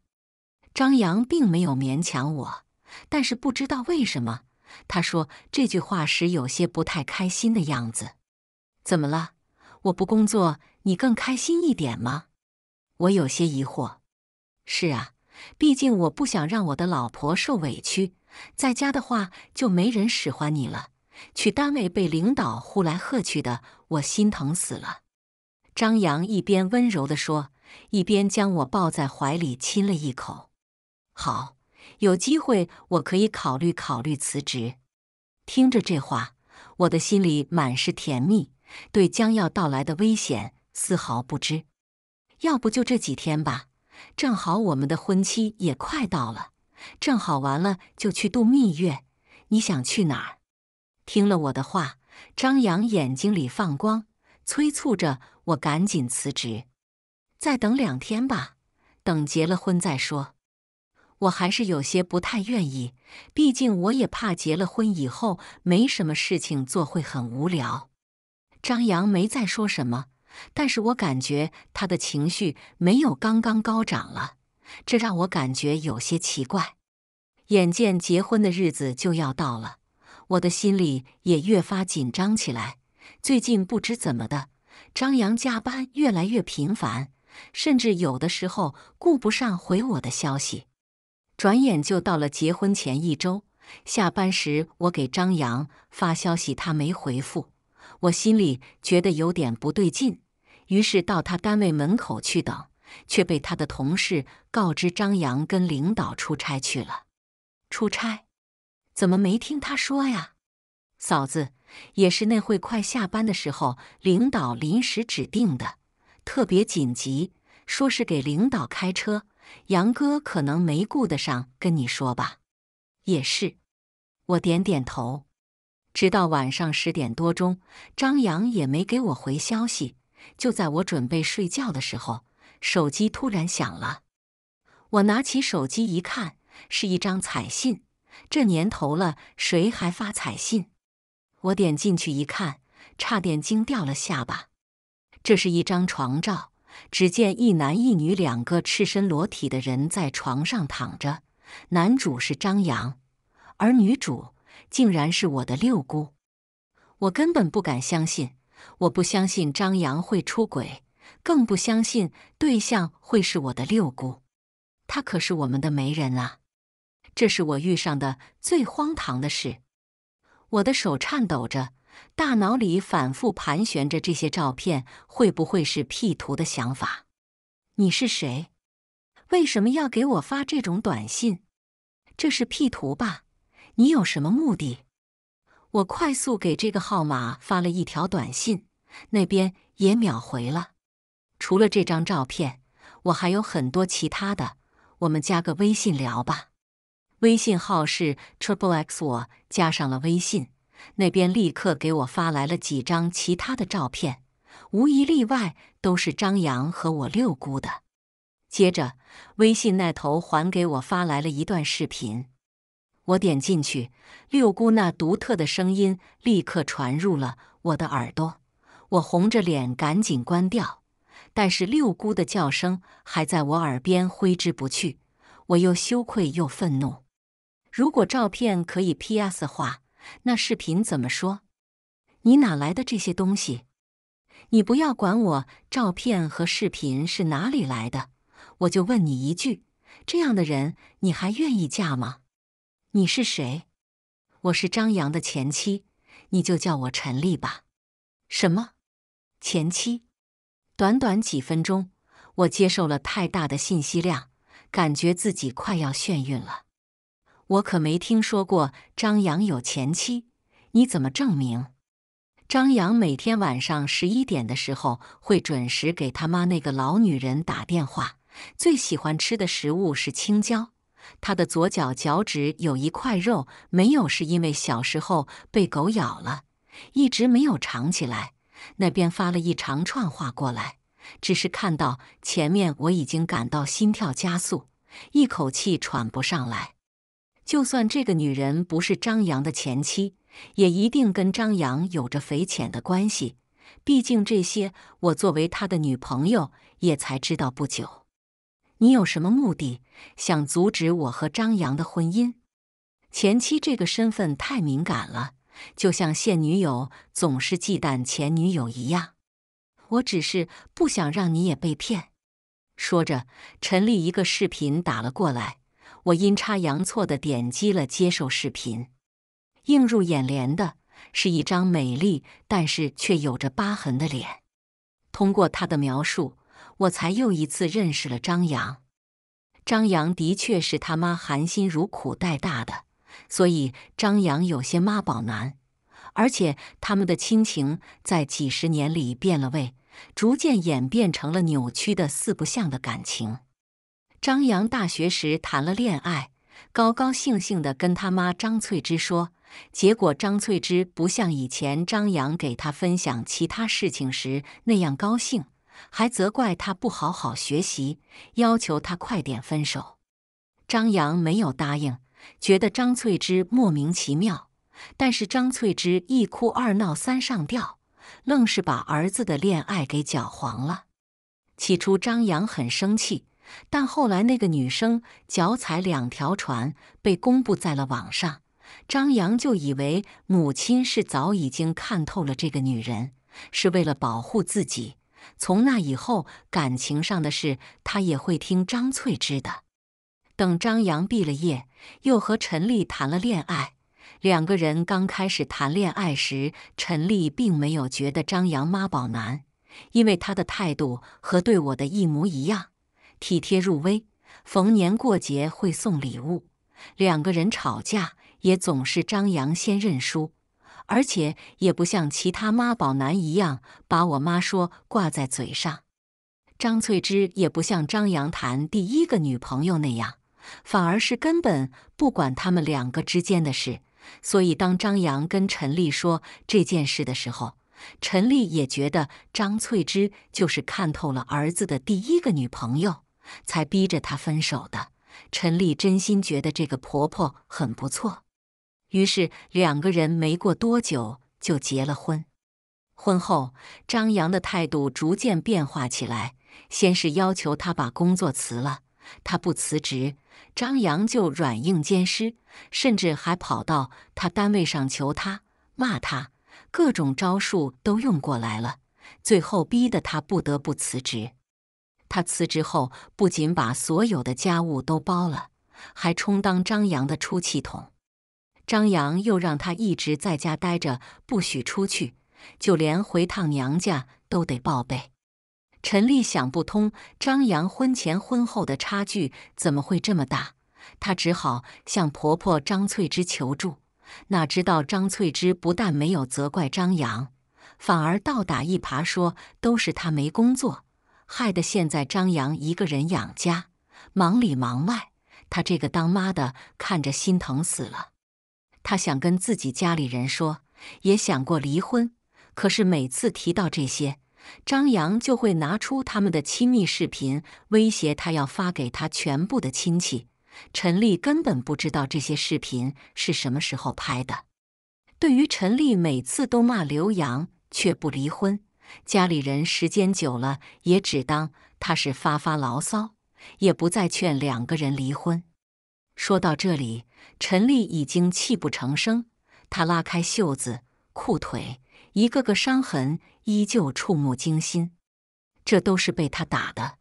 张扬并没有勉强我。但是不知道为什么，他说这句话时有些不太开心的样子。怎么了？我不工作，你更开心一点吗？我有些疑惑。是啊，毕竟我不想让我的老婆受委屈。在家的话，就没人使唤你了。去单位被领导呼来喝去的，我心疼死了。张扬一边温柔地说，一边将我抱在怀里亲了一口。好。有机会，我可以考虑考虑辞职。听着这话，我的心里满是甜蜜，对将要到来的危险丝毫不知。要不就这几天吧，正好我们的婚期也快到了，正好完了就去度蜜月。你想去哪儿？听了我的话，张扬眼睛里放光，催促着我赶紧辞职。再等两天吧，等结了婚再说。我还是有些不太愿意，毕竟我也怕结了婚以后没什么事情做，会很无聊。张扬没再说什么，但是我感觉他的情绪没有刚刚高涨了，这让我感觉有些奇怪。眼见结婚的日子就要到了，我的心里也越发紧张起来。最近不知怎么的，张扬加班越来越频繁，甚至有的时候顾不上回我的消息。转眼就到了结婚前一周，下班时我给张扬发消息，他没回复，我心里觉得有点不对劲，于是到他单位门口去等，却被他的同事告知张扬跟领导出差去了。出差？怎么没听他说呀？嫂子，也是那会快下班的时候，领导临时指定的，特别紧急，说是给领导开车。杨哥可能没顾得上跟你说吧，也是。我点点头。直到晚上十点多钟，张扬也没给我回消息。就在我准备睡觉的时候，手机突然响了。我拿起手机一看，是一张彩信。这年头了，谁还发彩信？我点进去一看，差点惊掉了下巴。这是一张床照。只见一男一女两个赤身裸体的人在床上躺着，男主是张扬，而女主竟然是我的六姑，我根本不敢相信，我不相信张扬会出轨，更不相信对象会是我的六姑，他可是我们的媒人啊！这是我遇上的最荒唐的事，我的手颤抖着。大脑里反复盘旋着这些照片，会不会是 P 图的想法？你是谁？为什么要给我发这种短信？这是 P 图吧？你有什么目的？我快速给这个号码发了一条短信，那边也秒回了。除了这张照片，我还有很多其他的。我们加个微信聊吧，微信号是 Triple X，我加上了微信。那边立刻给我发来了几张其他的照片，无一例外都是张扬和我六姑的。接着，微信那头还给我发来了一段视频，我点进去，六姑那独特的声音立刻传入了我的耳朵。我红着脸赶紧关掉，但是六姑的叫声还在我耳边挥之不去。我又羞愧又愤怒。如果照片可以 PS 的话。那视频怎么说？你哪来的这些东西？你不要管我照片和视频是哪里来的，我就问你一句：这样的人你还愿意嫁吗？你是谁？我是张扬的前妻，你就叫我陈丽吧。什么？前妻？短短几分钟，我接受了太大的信息量，感觉自己快要眩晕了。我可没听说过张扬有前妻，你怎么证明？张扬每天晚上十一点的时候会准时给他妈那个老女人打电话。最喜欢吃的食物是青椒。他的左脚脚趾有一块肉没有，是因为小时候被狗咬了，一直没有长起来。那边发了一长串话过来，只是看到前面我已经感到心跳加速，一口气喘不上来。就算这个女人不是张扬的前妻，也一定跟张扬有着匪浅的关系。毕竟这些我作为他的女朋友也才知道不久。你有什么目的？想阻止我和张扬的婚姻？前妻这个身份太敏感了，就像现女友总是忌惮前女友一样。我只是不想让你也被骗。说着，陈丽一个视频打了过来。我阴差阳错地点击了接受视频，映入眼帘的是一张美丽但是却有着疤痕的脸。通过他的描述，我才又一次认识了张扬。张扬的确是他妈含辛茹苦带大的，所以张扬有些妈宝男，而且他们的亲情在几十年里变了味，逐渐演变成了扭曲的四不像的感情。张扬大学时谈了恋爱，高高兴兴的跟他妈张翠芝说。结果张翠芝不像以前张扬给他分享其他事情时那样高兴，还责怪他不好好学习，要求他快点分手。张扬没有答应，觉得张翠芝莫名其妙。但是张翠芝一哭二闹三上吊，愣是把儿子的恋爱给搅黄了。起初张扬很生气。但后来那个女生脚踩两条船，被公布在了网上。张扬就以为母亲是早已经看透了这个女人，是为了保护自己。从那以后，感情上的事他也会听张翠芝的。等张扬毕了业，又和陈丽谈了恋爱。两个人刚开始谈恋爱时，陈丽并没有觉得张扬妈宝男，因为他的态度和对我的一模一样。体贴入微，逢年过节会送礼物，两个人吵架也总是张扬先认输，而且也不像其他妈宝男一样把我妈说挂在嘴上。张翠芝也不像张扬谈第一个女朋友那样，反而是根本不管他们两个之间的事。所以当张扬跟陈丽说这件事的时候，陈丽也觉得张翠芝就是看透了儿子的第一个女朋友。才逼着她分手的陈丽真心觉得这个婆婆很不错，于是两个人没过多久就结了婚。婚后，张扬的态度逐渐变化起来，先是要求她把工作辞了，她不辞职，张扬就软硬兼施，甚至还跑到她单位上求她、骂她，各种招数都用过来了，最后逼得她不得不辞职。她辞职后，不仅把所有的家务都包了，还充当张扬的出气筒。张扬又让她一直在家待着，不许出去，就连回趟娘家都得报备。陈丽想不通，张扬婚前婚后的差距怎么会这么大？她只好向婆婆张翠芝求助。哪知道张翠芝不但没有责怪张扬，反而倒打一耙，说都是她没工作。害得现在张扬一个人养家，忙里忙外，他这个当妈的看着心疼死了。他想跟自己家里人说，也想过离婚，可是每次提到这些，张扬就会拿出他们的亲密视频威胁他，要发给他全部的亲戚。陈丽根本不知道这些视频是什么时候拍的。对于陈丽，每次都骂刘洋，却不离婚。家里人时间久了也只当他是发发牢骚，也不再劝两个人离婚。说到这里，陈丽已经泣不成声。她拉开袖子、裤腿，一个个伤痕依旧触目惊心。这都是被他打的。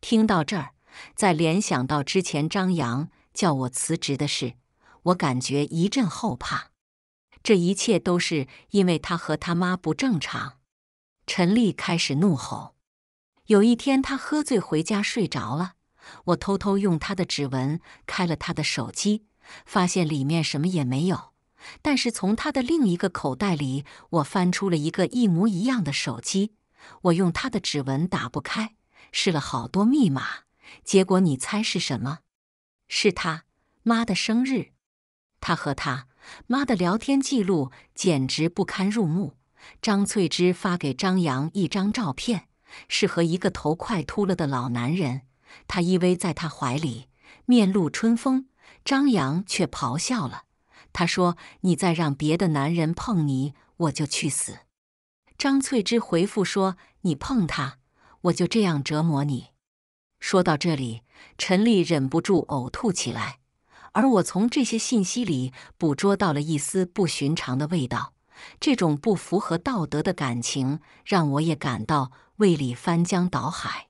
听到这儿，再联想到之前张扬叫我辞职的事，我感觉一阵后怕。这一切都是因为他和他妈不正常。陈丽开始怒吼。有一天，他喝醉回家睡着了。我偷偷用他的指纹开了他的手机，发现里面什么也没有。但是从他的另一个口袋里，我翻出了一个一模一样的手机。我用他的指纹打不开，试了好多密码，结果你猜是什么？是他妈的生日。他和他妈的聊天记录简直不堪入目。张翠芝发给张扬一张照片，是和一个头快秃了的老男人，他依偎在他怀里，面露春风。张扬却咆哮了，他说：“你再让别的男人碰你，我就去死。”张翠芝回复说：“你碰他，我就这样折磨你。”说到这里，陈丽忍不住呕吐起来，而我从这些信息里捕捉到了一丝不寻常的味道。这种不符合道德的感情让我也感到胃里翻江倒海。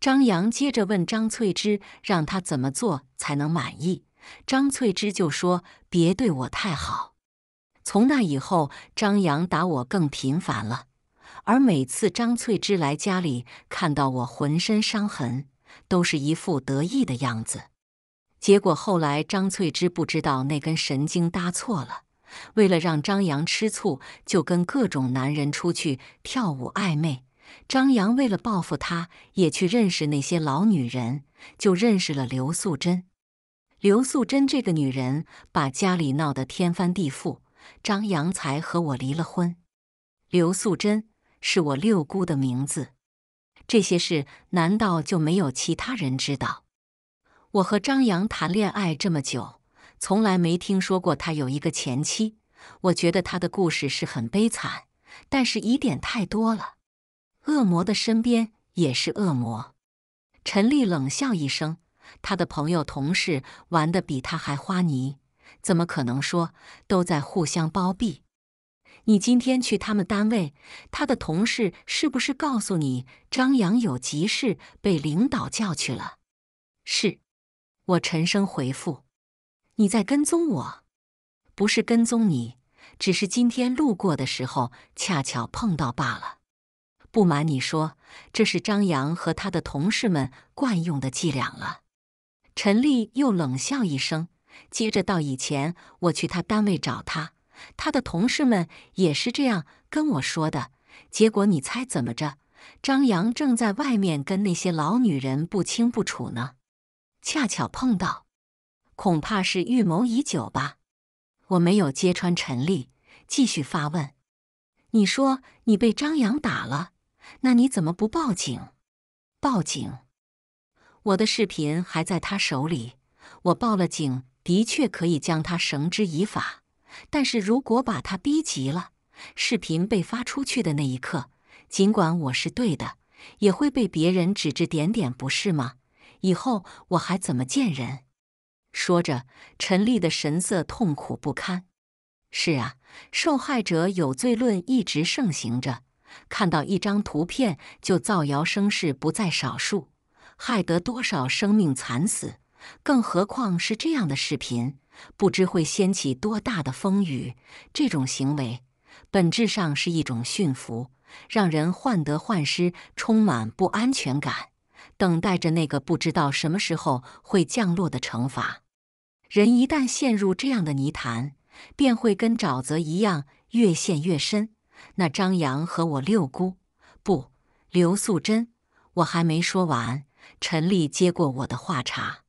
张扬接着问张翠芝，让他怎么做才能满意？张翠芝就说：“别对我太好。”从那以后，张扬打我更频繁了，而每次张翠芝来家里，看到我浑身伤痕，都是一副得意的样子。结果后来，张翠芝不知道那根神经搭错了。为了让张扬吃醋，就跟各种男人出去跳舞暧昧。张扬为了报复她，也去认识那些老女人，就认识了刘素贞。刘素贞这个女人把家里闹得天翻地覆，张扬才和我离了婚。刘素贞是我六姑的名字，这些事难道就没有其他人知道？我和张扬谈恋爱这么久。从来没听说过他有一个前妻，我觉得他的故事是很悲惨，但是疑点太多了。恶魔的身边也是恶魔。陈丽冷笑一声，他的朋友同事玩的比他还花泥，怎么可能说都在互相包庇？你今天去他们单位，他的同事是不是告诉你张扬有急事被领导叫去了？是，我沉声回复。你在跟踪我？不是跟踪你，只是今天路过的时候恰巧碰到罢了。不瞒你说，这是张扬和他的同事们惯用的伎俩了。陈丽又冷笑一声，接着道：“以前我去他单位找他，他的同事们也是这样跟我说的。结果你猜怎么着？张扬正在外面跟那些老女人不清不楚呢，恰巧碰到。”恐怕是预谋已久吧。我没有揭穿陈丽，继续发问：“你说你被张扬打了，那你怎么不报警？报警？我的视频还在他手里。我报了警，的确可以将他绳之以法。但是如果把他逼急了，视频被发出去的那一刻，尽管我是对的，也会被别人指指点点，不是吗？以后我还怎么见人？”说着，陈丽的神色痛苦不堪。是啊，受害者有罪论一直盛行着，看到一张图片就造谣生事不在少数，害得多少生命惨死。更何况是这样的视频，不知会掀起多大的风雨。这种行为本质上是一种驯服，让人患得患失，充满不安全感，等待着那个不知道什么时候会降落的惩罚。人一旦陷入这样的泥潭，便会跟沼泽一样越陷越深。那张扬和我六姑不，刘素贞，我还没说完。陈丽接过我的话茬：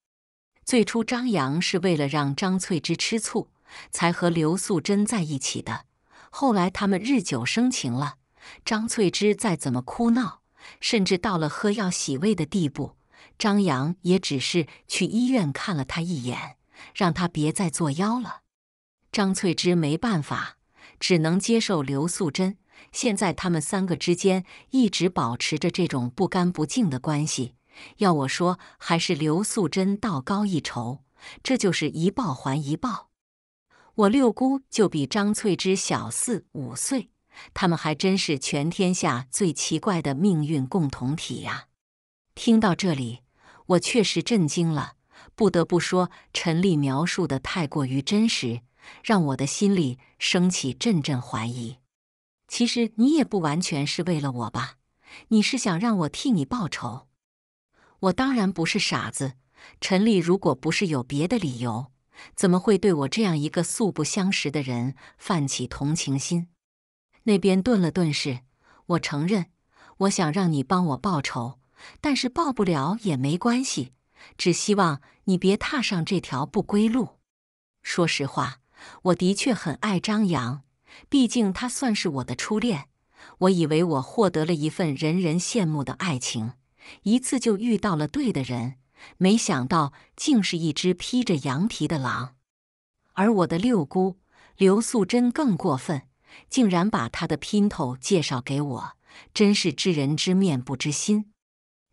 最初张扬是为了让张翠芝吃醋，才和刘素贞在一起的。后来他们日久生情了。张翠芝再怎么哭闹，甚至到了喝药洗胃的地步，张扬也只是去医院看了她一眼。让他别再作妖了。张翠芝没办法，只能接受刘素贞。现在他们三个之间一直保持着这种不干不净的关系。要我说，还是刘素贞道高一筹。这就是一报还一报。我六姑就比张翠芝小四五岁，他们还真是全天下最奇怪的命运共同体呀！听到这里，我确实震惊了。不得不说，陈丽描述的太过于真实，让我的心里升起阵阵怀疑。其实你也不完全是为了我吧？你是想让我替你报仇？我当然不是傻子。陈丽，如果不是有别的理由，怎么会对我这样一个素不相识的人泛起同情心？那边顿了顿，是我承认，我想让你帮我报仇，但是报不了也没关系。只希望你别踏上这条不归路。说实话，我的确很爱张扬，毕竟他算是我的初恋。我以为我获得了一份人人羡慕的爱情，一次就遇到了对的人，没想到竟是一只披着羊皮的狼。而我的六姑刘素贞更过分，竟然把她的姘头介绍给我，真是知人知面不知心，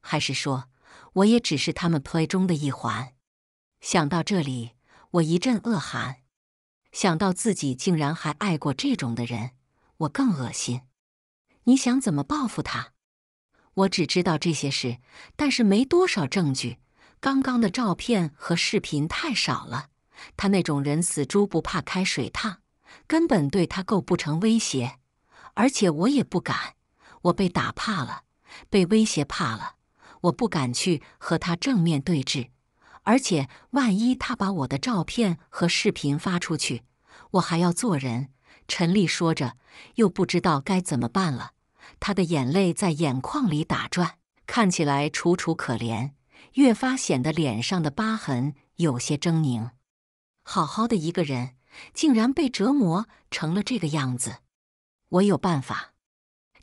还是说？我也只是他们 play 中的一环。想到这里，我一阵恶寒。想到自己竟然还爱过这种的人，我更恶心。你想怎么报复他？我只知道这些事，但是没多少证据。刚刚的照片和视频太少了。他那种人，死猪不怕开水烫，根本对他构不成威胁。而且我也不敢，我被打怕了，被威胁怕了。我不敢去和他正面对峙，而且万一他把我的照片和视频发出去，我还要做人。陈丽说着，又不知道该怎么办了，她的眼泪在眼眶里打转，看起来楚楚可怜，越发显得脸上的疤痕有些狰狞。好好的一个人，竟然被折磨成了这个样子。我有办法，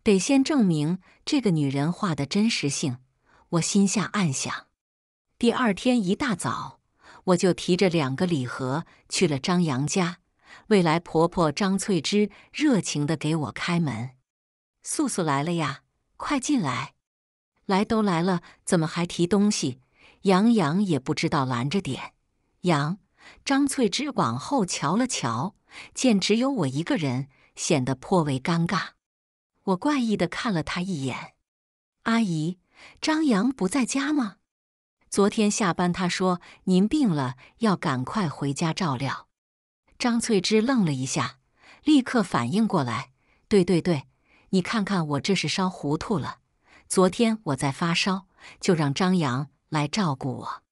得先证明这个女人画的真实性。我心下暗想，第二天一大早，我就提着两个礼盒去了张扬家。未来婆婆张翠芝热情的给我开门：“素素来了呀，快进来！来都来了，怎么还提东西？”杨洋也不知道拦着点。杨张翠芝往后瞧了瞧，见只有我一个人，显得颇为尴尬。我怪异的看了她一眼：“阿姨。”张扬不在家吗？昨天下班，他说您病了，要赶快回家照料。张翠芝愣了一下，立刻反应过来：“对对对，你看看我这是烧糊涂了。昨天我在发烧，就让张扬来照顾我。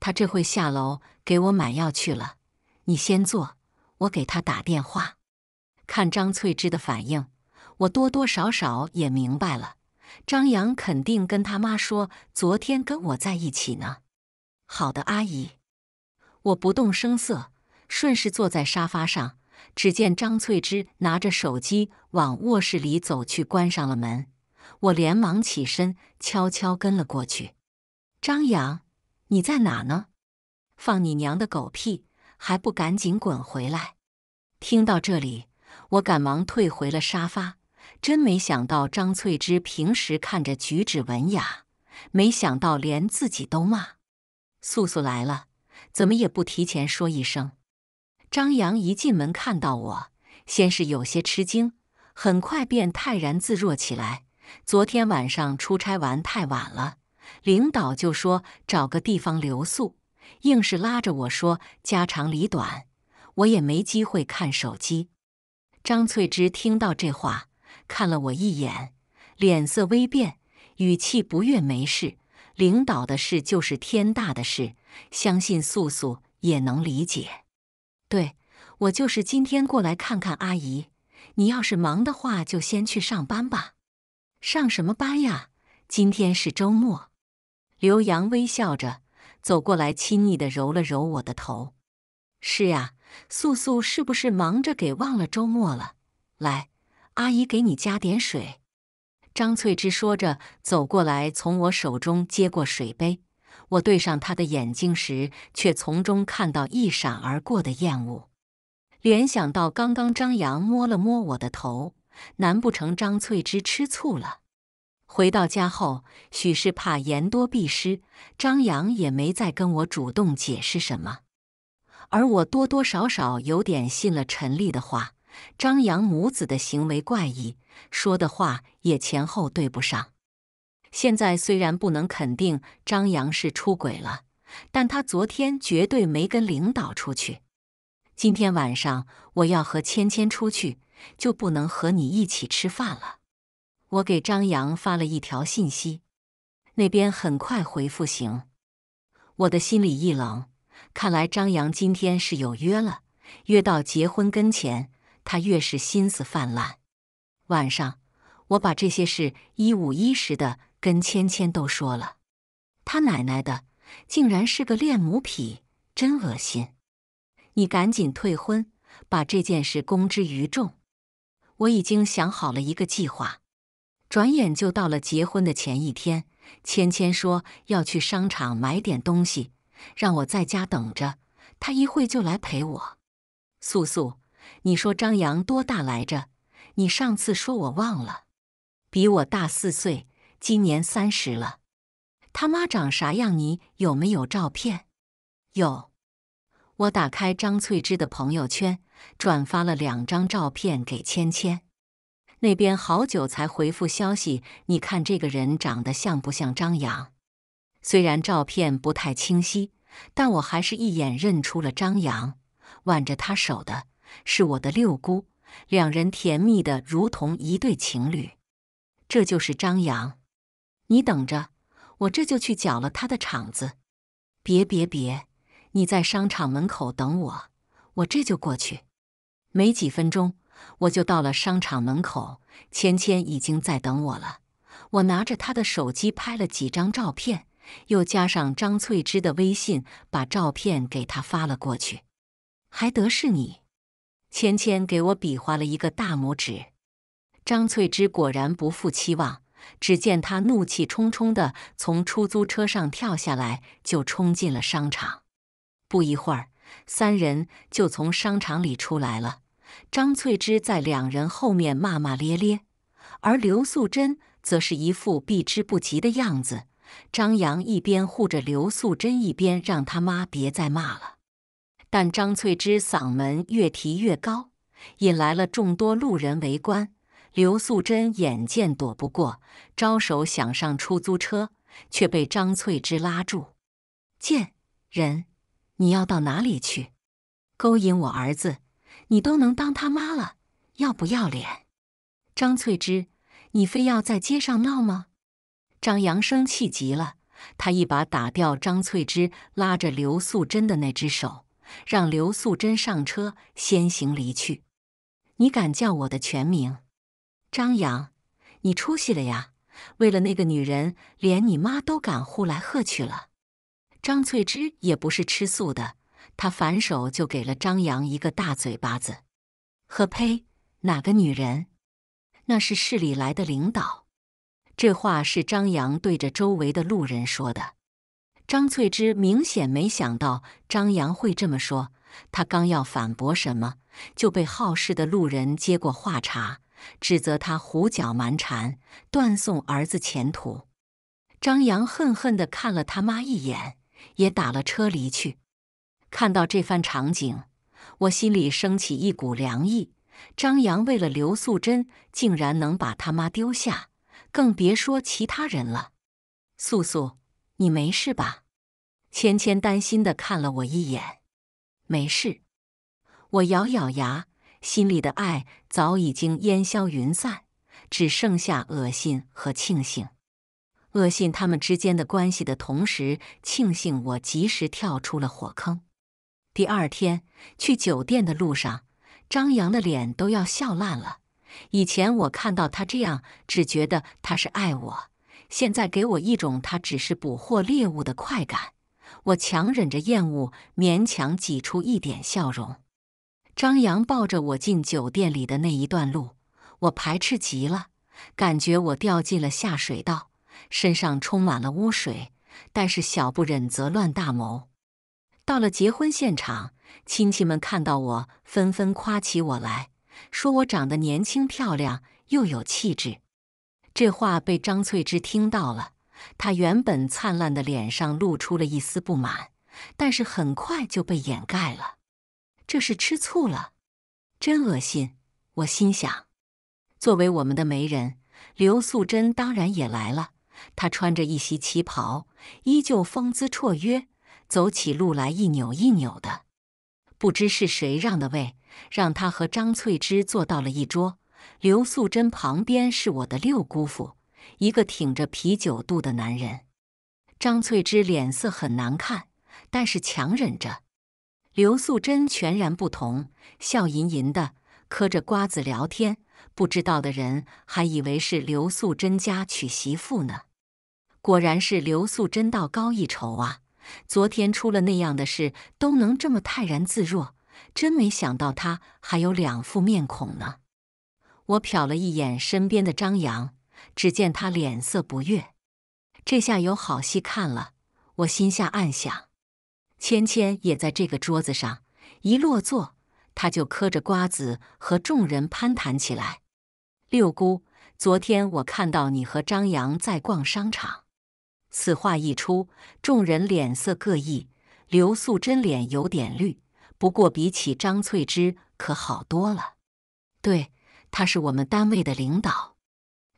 他这会下楼给我买药去了。你先坐，我给他打电话。”看张翠芝的反应，我多多少少也明白了。张扬肯定跟他妈说昨天跟我在一起呢。好的，阿姨，我不动声色，顺势坐在沙发上。只见张翠芝拿着手机往卧室里走去，关上了门。我连忙起身，悄悄跟了过去。张扬，你在哪呢？放你娘的狗屁！还不赶紧滚回来！听到这里，我赶忙退回了沙发。真没想到，张翠芝平时看着举止文雅，没想到连自己都骂。素素来了，怎么也不提前说一声。张扬一进门看到我，先是有些吃惊，很快便泰然自若起来。昨天晚上出差完太晚了，领导就说找个地方留宿，硬是拉着我说家长里短，我也没机会看手机。张翠芝听到这话。看了我一眼，脸色微变，语气不悦：“没事，领导的事就是天大的事，相信素素也能理解。”“对我就是今天过来看看阿姨，你要是忙的话，就先去上班吧。”“上什么班呀？今天是周末。”刘洋微笑着走过来，亲昵的揉了揉我的头。“是呀，素素是不是忙着给忘了周末了？来。”阿姨给你加点水。”张翠芝说着走过来，从我手中接过水杯。我对上她的眼睛时，却从中看到一闪而过的厌恶。联想到刚刚张扬摸了摸我的头，难不成张翠芝吃醋了？回到家后，许是怕言多必失，张扬也没再跟我主动解释什么，而我多多少少有点信了陈丽的话。张扬母子的行为怪异，说的话也前后对不上。现在虽然不能肯定张扬是出轨了，但他昨天绝对没跟领导出去。今天晚上我要和芊芊出去，就不能和你一起吃饭了。我给张扬发了一条信息，那边很快回复“行”。我的心里一冷，看来张扬今天是有约了，约到结婚跟前。他越是心思泛滥。晚上，我把这些事一五一十的跟芊芊都说了。他奶奶的，竟然是个恋母癖，真恶心！你赶紧退婚，把这件事公之于众。我已经想好了一个计划。转眼就到了结婚的前一天，芊芊说要去商场买点东西，让我在家等着，她一会就来陪我。素素。你说张扬多大来着？你上次说我忘了，比我大四岁，今年三十了。他妈长啥样？你有没有照片？有，我打开张翠芝的朋友圈，转发了两张照片给芊芊。那边好久才回复消息。你看这个人长得像不像张扬？虽然照片不太清晰，但我还是一眼认出了张扬，挽着他手的。是我的六姑，两人甜蜜的如同一对情侣。这就是张扬，你等着，我这就去搅了他的场子。别别别，你在商场门口等我，我这就过去。没几分钟，我就到了商场门口，芊芊已经在等我了。我拿着她的手机拍了几张照片，又加上张翠芝的微信，把照片给她发了过去。还得是你。芊芊给我比划了一个大拇指，张翠芝果然不负期望。只见她怒气冲冲地从出租车上跳下来，就冲进了商场。不一会儿，三人就从商场里出来了。张翠芝在两人后面骂骂咧咧，而刘素贞则是一副避之不及的样子。张扬一边护着刘素贞，一边让他妈别再骂了。但张翠芝嗓门越提越高，引来了众多路人围观。刘素贞眼见躲不过，招手想上出租车，却被张翠芝拉住：“贱人，你要到哪里去？勾引我儿子，你都能当他妈了，要不要脸？”张翠芝，你非要在街上闹吗？张扬生气极了，他一把打掉张翠芝拉着刘素贞的那只手。让刘素贞上车，先行离去。你敢叫我的全名？张扬，你出息了呀！为了那个女人，连你妈都敢呼来喝去了。张翠芝也不是吃素的，她反手就给了张扬一个大嘴巴子。呵呸！哪个女人？那是市里来的领导。这话是张扬对着周围的路人说的。张翠芝明显没想到张扬会这么说，他刚要反驳什么，就被好事的路人接过话茬，指责他胡搅蛮缠，断送儿子前途。张扬恨恨地看了他妈一眼，也打了车离去。看到这番场景，我心里升起一股凉意。张扬为了刘素贞，竟然能把他妈丢下，更别说其他人了。素素。你没事吧？芊芊担心的看了我一眼。没事，我咬咬牙，心里的爱早已经烟消云散，只剩下恶心和庆幸。恶心他们之间的关系的同时，庆幸我及时跳出了火坑。第二天去酒店的路上，张扬的脸都要笑烂了。以前我看到他这样，只觉得他是爱我。现在给我一种他只是捕获猎物的快感，我强忍着厌恶，勉强挤出一点笑容。张扬抱着我进酒店里的那一段路，我排斥极了，感觉我掉进了下水道，身上充满了污水。但是小不忍则乱大谋，到了结婚现场，亲戚们看到我，纷纷夸起我来说我长得年轻漂亮又有气质。这话被张翠芝听到了，她原本灿烂的脸上露出了一丝不满，但是很快就被掩盖了。这是吃醋了，真恶心！我心想。作为我们的媒人，刘素贞当然也来了。她穿着一袭旗袍，依旧风姿绰约，走起路来一扭一扭的。不知是谁让的位，让她和张翠芝坐到了一桌。刘素贞旁边是我的六姑父，一个挺着啤酒肚的男人。张翠芝脸色很难看，但是强忍着。刘素贞全然不同，笑吟吟的嗑着瓜子聊天，不知道的人还以为是刘素贞家娶媳妇呢。果然是刘素贞道高一筹啊！昨天出了那样的事，都能这么泰然自若，真没想到他还有两副面孔呢。我瞟了一眼身边的张扬，只见他脸色不悦。这下有好戏看了，我心下暗想。芊芊也在这个桌子上，一落座，他就嗑着瓜子和众人攀谈起来。六姑，昨天我看到你和张扬在逛商场。此话一出，众人脸色各异。刘素贞脸有点绿，不过比起张翠芝可好多了。对。他是我们单位的领导，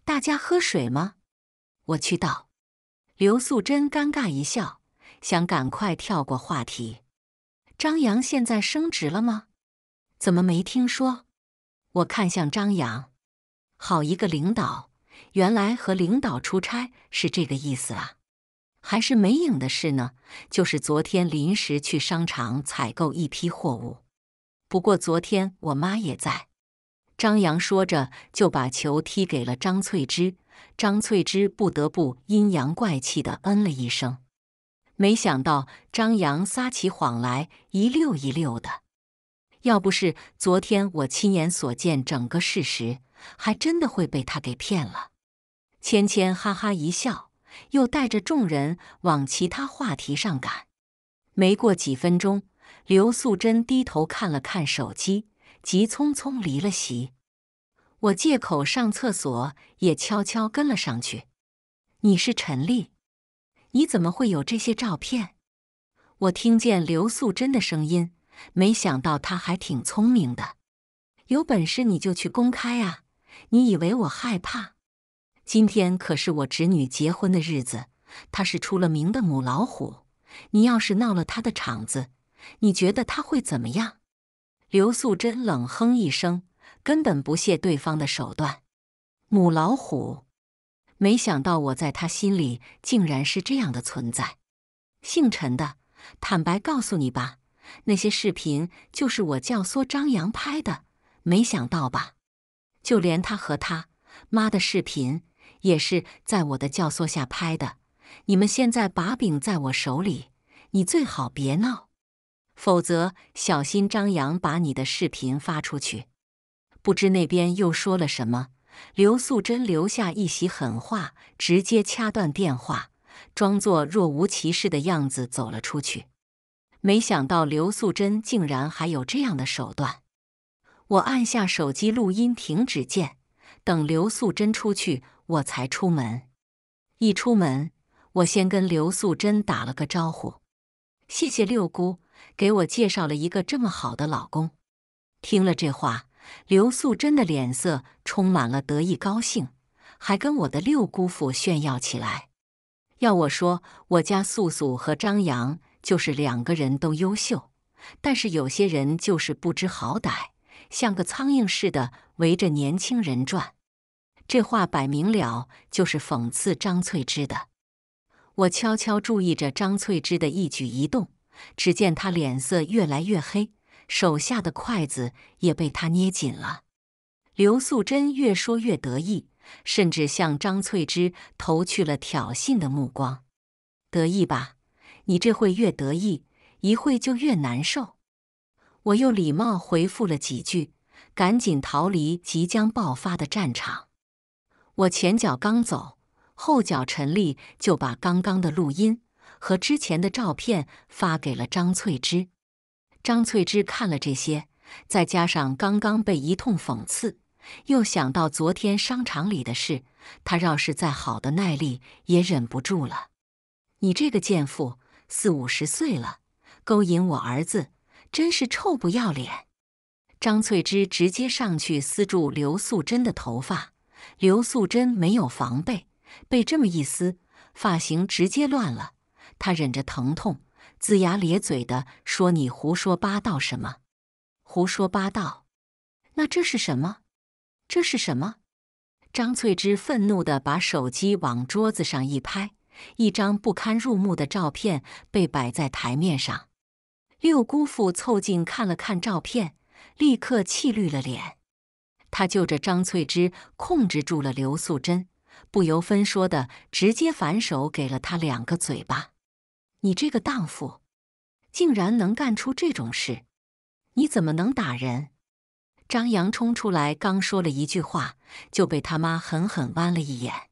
大家喝水吗？我去倒。刘素贞尴尬一笑，想赶快跳过话题。张扬现在升职了吗？怎么没听说？我看向张扬，好一个领导，原来和领导出差是这个意思啊？还是没影的事呢？就是昨天临时去商场采购一批货物，不过昨天我妈也在。张扬说着，就把球踢给了张翠芝。张翠芝不得不阴阳怪气的嗯了一声。没想到张扬撒起谎来一溜一溜的，要不是昨天我亲眼所见整个事实，还真的会被他给骗了。芊芊哈哈一笑，又带着众人往其他话题上赶。没过几分钟，刘素贞低头看了看手机。急匆匆离了席，我借口上厕所，也悄悄跟了上去。你是陈丽，你怎么会有这些照片？我听见刘素贞的声音，没想到她还挺聪明的。有本事你就去公开啊！你以为我害怕？今天可是我侄女结婚的日子，她是出了名的母老虎。你要是闹了她的场子，你觉得她会怎么样？刘素贞冷哼一声，根本不屑对方的手段。母老虎，没想到我在他心里竟然是这样的存在。姓陈的，坦白告诉你吧，那些视频就是我教唆张扬拍的。没想到吧？就连他和他妈的视频也是在我的教唆下拍的。你们现在把柄在我手里，你最好别闹。否则，小心张扬把你的视频发出去。不知那边又说了什么。刘素贞留下一席狠话，直接掐断电话，装作若无其事的样子走了出去。没想到刘素贞竟然还有这样的手段。我按下手机录音停止键，等刘素贞出去，我才出门。一出门，我先跟刘素贞打了个招呼：“谢谢六姑。”给我介绍了一个这么好的老公，听了这话，刘素贞的脸色充满了得意高兴，还跟我的六姑父炫耀起来。要我说，我家素素和张扬就是两个人都优秀，但是有些人就是不知好歹，像个苍蝇似的围着年轻人转。这话摆明了就是讽刺张翠芝的。我悄悄注意着张翠芝的一举一动。只见他脸色越来越黑，手下的筷子也被他捏紧了。刘素贞越说越得意，甚至向张翠芝投去了挑衅的目光。得意吧？你这会越得意，一会就越难受。我又礼貌回复了几句，赶紧逃离即将爆发的战场。我前脚刚走，后脚陈立就把刚刚的录音。和之前的照片发给了张翠芝。张翠芝看了这些，再加上刚刚被一通讽刺，又想到昨天商场里的事，她要是再好的耐力也忍不住了。你这个贱妇，四五十岁了，勾引我儿子，真是臭不要脸！张翠芝直接上去撕住刘素贞的头发，刘素贞没有防备，被这么一撕，发型直接乱了。他忍着疼痛，龇牙咧嘴的说：“你胡说八道什么？胡说八道！那这是什么？这是什么？”张翠芝愤怒的把手机往桌子上一拍，一张不堪入目的照片被摆在台面上。六姑父凑近看了看照片，立刻气绿了脸。他就着张翠芝控制住了刘素贞，不由分说的直接反手给了他两个嘴巴。你这个荡妇，竟然能干出这种事！你怎么能打人？张扬冲出来，刚说了一句话，就被他妈狠狠剜了一眼。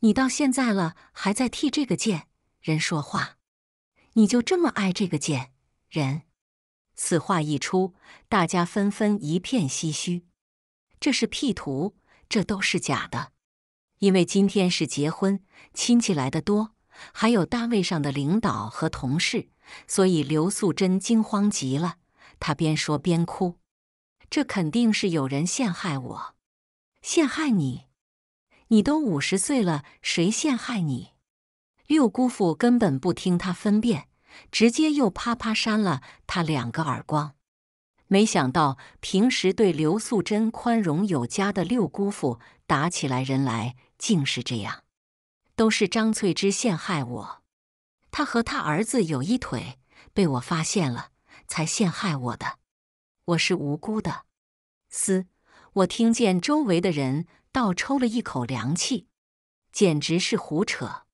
你到现在了，还在替这个贱人说话？你就这么爱这个贱人？此话一出，大家纷纷一片唏嘘。这是 P 图，这都是假的。因为今天是结婚，亲戚来的多。还有单位上的领导和同事，所以刘素贞惊慌极了。她边说边哭：“这肯定是有人陷害我，陷害你！你都五十岁了，谁陷害你？”六姑父根本不听她分辨，直接又啪啪扇了她两个耳光。没想到平时对刘素贞宽容有加的六姑父，打起来人来竟是这样。都是张翠芝陷害我，她和她儿子有一腿，被我发现了，才陷害我的。我是无辜的。嘶！我听见周围的人倒抽了一口凉气，简直是胡扯！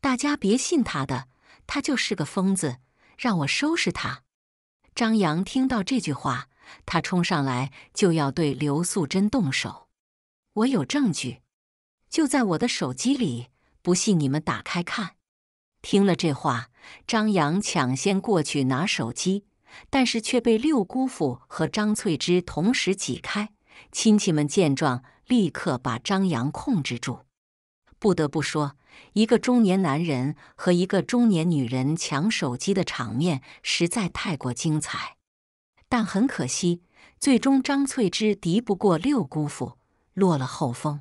大家别信他的，他就是个疯子，让我收拾他。张扬听到这句话，他冲上来就要对刘素贞动手。我有证据，就在我的手机里。不信你们打开看。听了这话，张扬抢先过去拿手机，但是却被六姑父和张翠芝同时挤开。亲戚们见状，立刻把张扬控制住。不得不说，一个中年男人和一个中年女人抢手机的场面实在太过精彩。但很可惜，最终张翠芝敌不过六姑父，落了后风。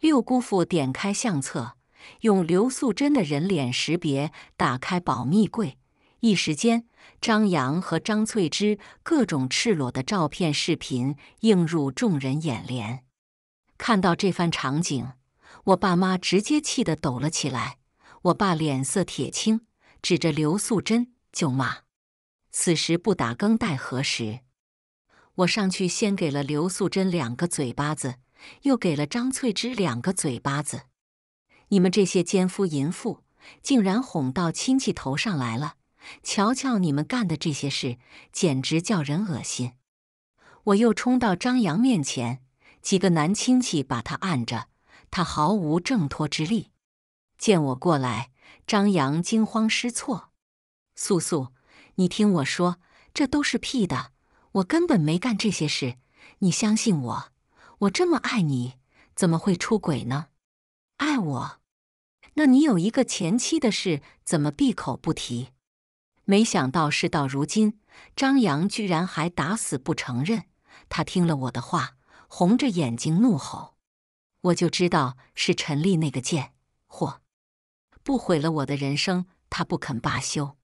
六姑父点开相册。用刘素贞的人脸识别打开保密柜，一时间，张扬和张翠芝各种赤裸的照片、视频映入众人眼帘。看到这番场景，我爸妈直接气得抖了起来。我爸脸色铁青，指着刘素贞就骂：“此时不打更待何时？”我上去先给了刘素贞两个嘴巴子，又给了张翠芝两个嘴巴子。你们这些奸夫淫妇，竟然哄到亲戚头上来了！瞧瞧你们干的这些事，简直叫人恶心！我又冲到张扬面前，几个男亲戚把他按着，他毫无挣脱之力。见我过来，张扬惊慌失措：“素素，你听我说，这都是屁的，我根本没干这些事，你相信我，我这么爱你，怎么会出轨呢？”爱我，那你有一个前妻的事怎么闭口不提？没想到事到如今，张扬居然还打死不承认。他听了我的话，红着眼睛怒吼：“我就知道是陈丽那个贱货，不毁了我的人生，他不肯罢休。”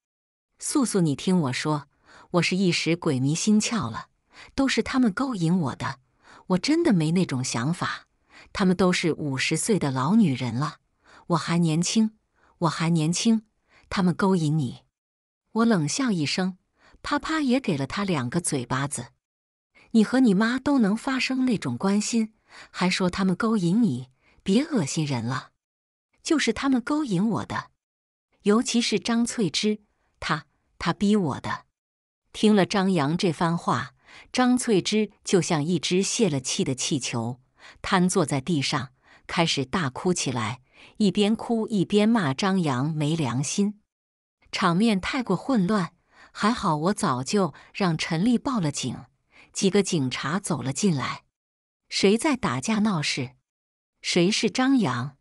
素素，你听我说，我是一时鬼迷心窍了，都是他们勾引我的，我真的没那种想法。她们都是五十岁的老女人了，我还年轻，我还年轻。她们勾引你，我冷笑一声，啪啪也给了她两个嘴巴子。你和你妈都能发生那种关心，还说他们勾引你，别恶心人了。就是他们勾引我的，尤其是张翠芝，她她逼我的。听了张扬这番话，张翠芝就像一只泄了气的气球。瘫坐在地上，开始大哭起来，一边哭一边骂张扬没良心。场面太过混乱，还好我早就让陈丽报了警。几个警察走了进来：“谁在打架闹事？谁是张扬？”“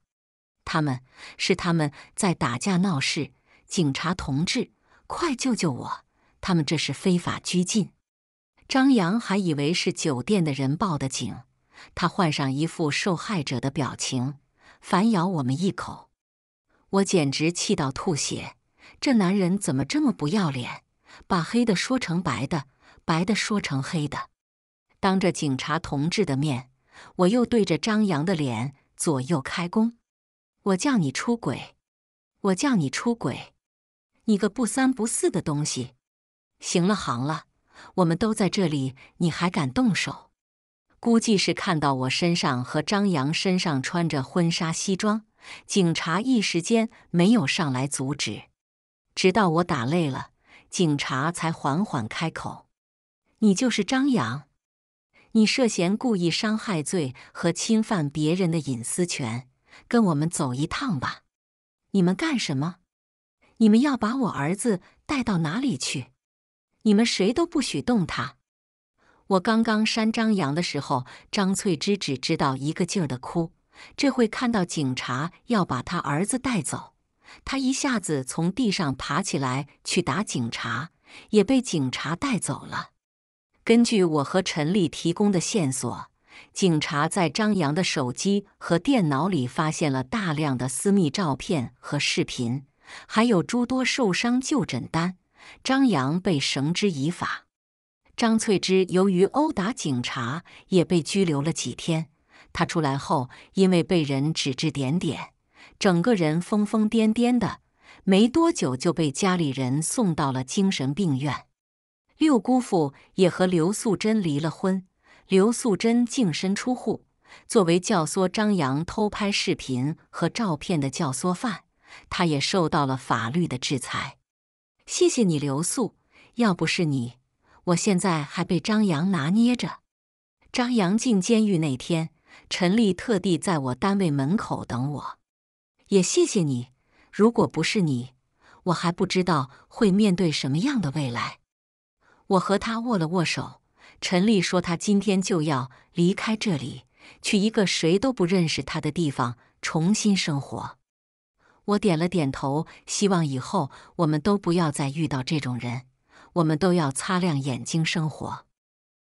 他们是他们在打架闹事。”“警察同志，快救救我！他们这是非法拘禁。”张扬还以为是酒店的人报的警。他换上一副受害者的表情，反咬我们一口。我简直气到吐血！这男人怎么这么不要脸？把黑的说成白的，白的说成黑的。当着警察同志的面，我又对着张扬的脸左右开弓。我叫你出轨！我叫你出轨！你个不三不四的东西！行了，行了，我们都在这里，你还敢动手？估计是看到我身上和张扬身上穿着婚纱西装，警察一时间没有上来阻止。直到我打累了，警察才缓缓开口：“你就是张扬，你涉嫌故意伤害罪和侵犯别人的隐私权，跟我们走一趟吧。”“你们干什么？你们要把我儿子带到哪里去？你们谁都不许动他！”我刚刚扇张扬的时候，张翠芝只知道一个劲儿地哭。这会看到警察要把他儿子带走，他一下子从地上爬起来去打警察，也被警察带走了。根据我和陈丽提供的线索，警察在张扬的手机和电脑里发现了大量的私密照片和视频，还有诸多受伤就诊单。张扬被绳之以法。张翠芝由于殴打警察，也被拘留了几天。她出来后，因为被人指指点点，整个人疯疯癫癫的，没多久就被家里人送到了精神病院。六姑父也和刘素贞离了婚，刘素贞净身出户。作为教唆张扬偷拍视频和照片的教唆犯，她也受到了法律的制裁。谢谢你，刘素。要不是你。我现在还被张扬拿捏着。张扬进监狱那天，陈丽特地在我单位门口等我。也谢谢你，如果不是你，我还不知道会面对什么样的未来。我和他握了握手。陈丽说，他今天就要离开这里，去一个谁都不认识他的地方重新生活。我点了点头，希望以后我们都不要再遇到这种人。我们都要擦亮眼睛生活。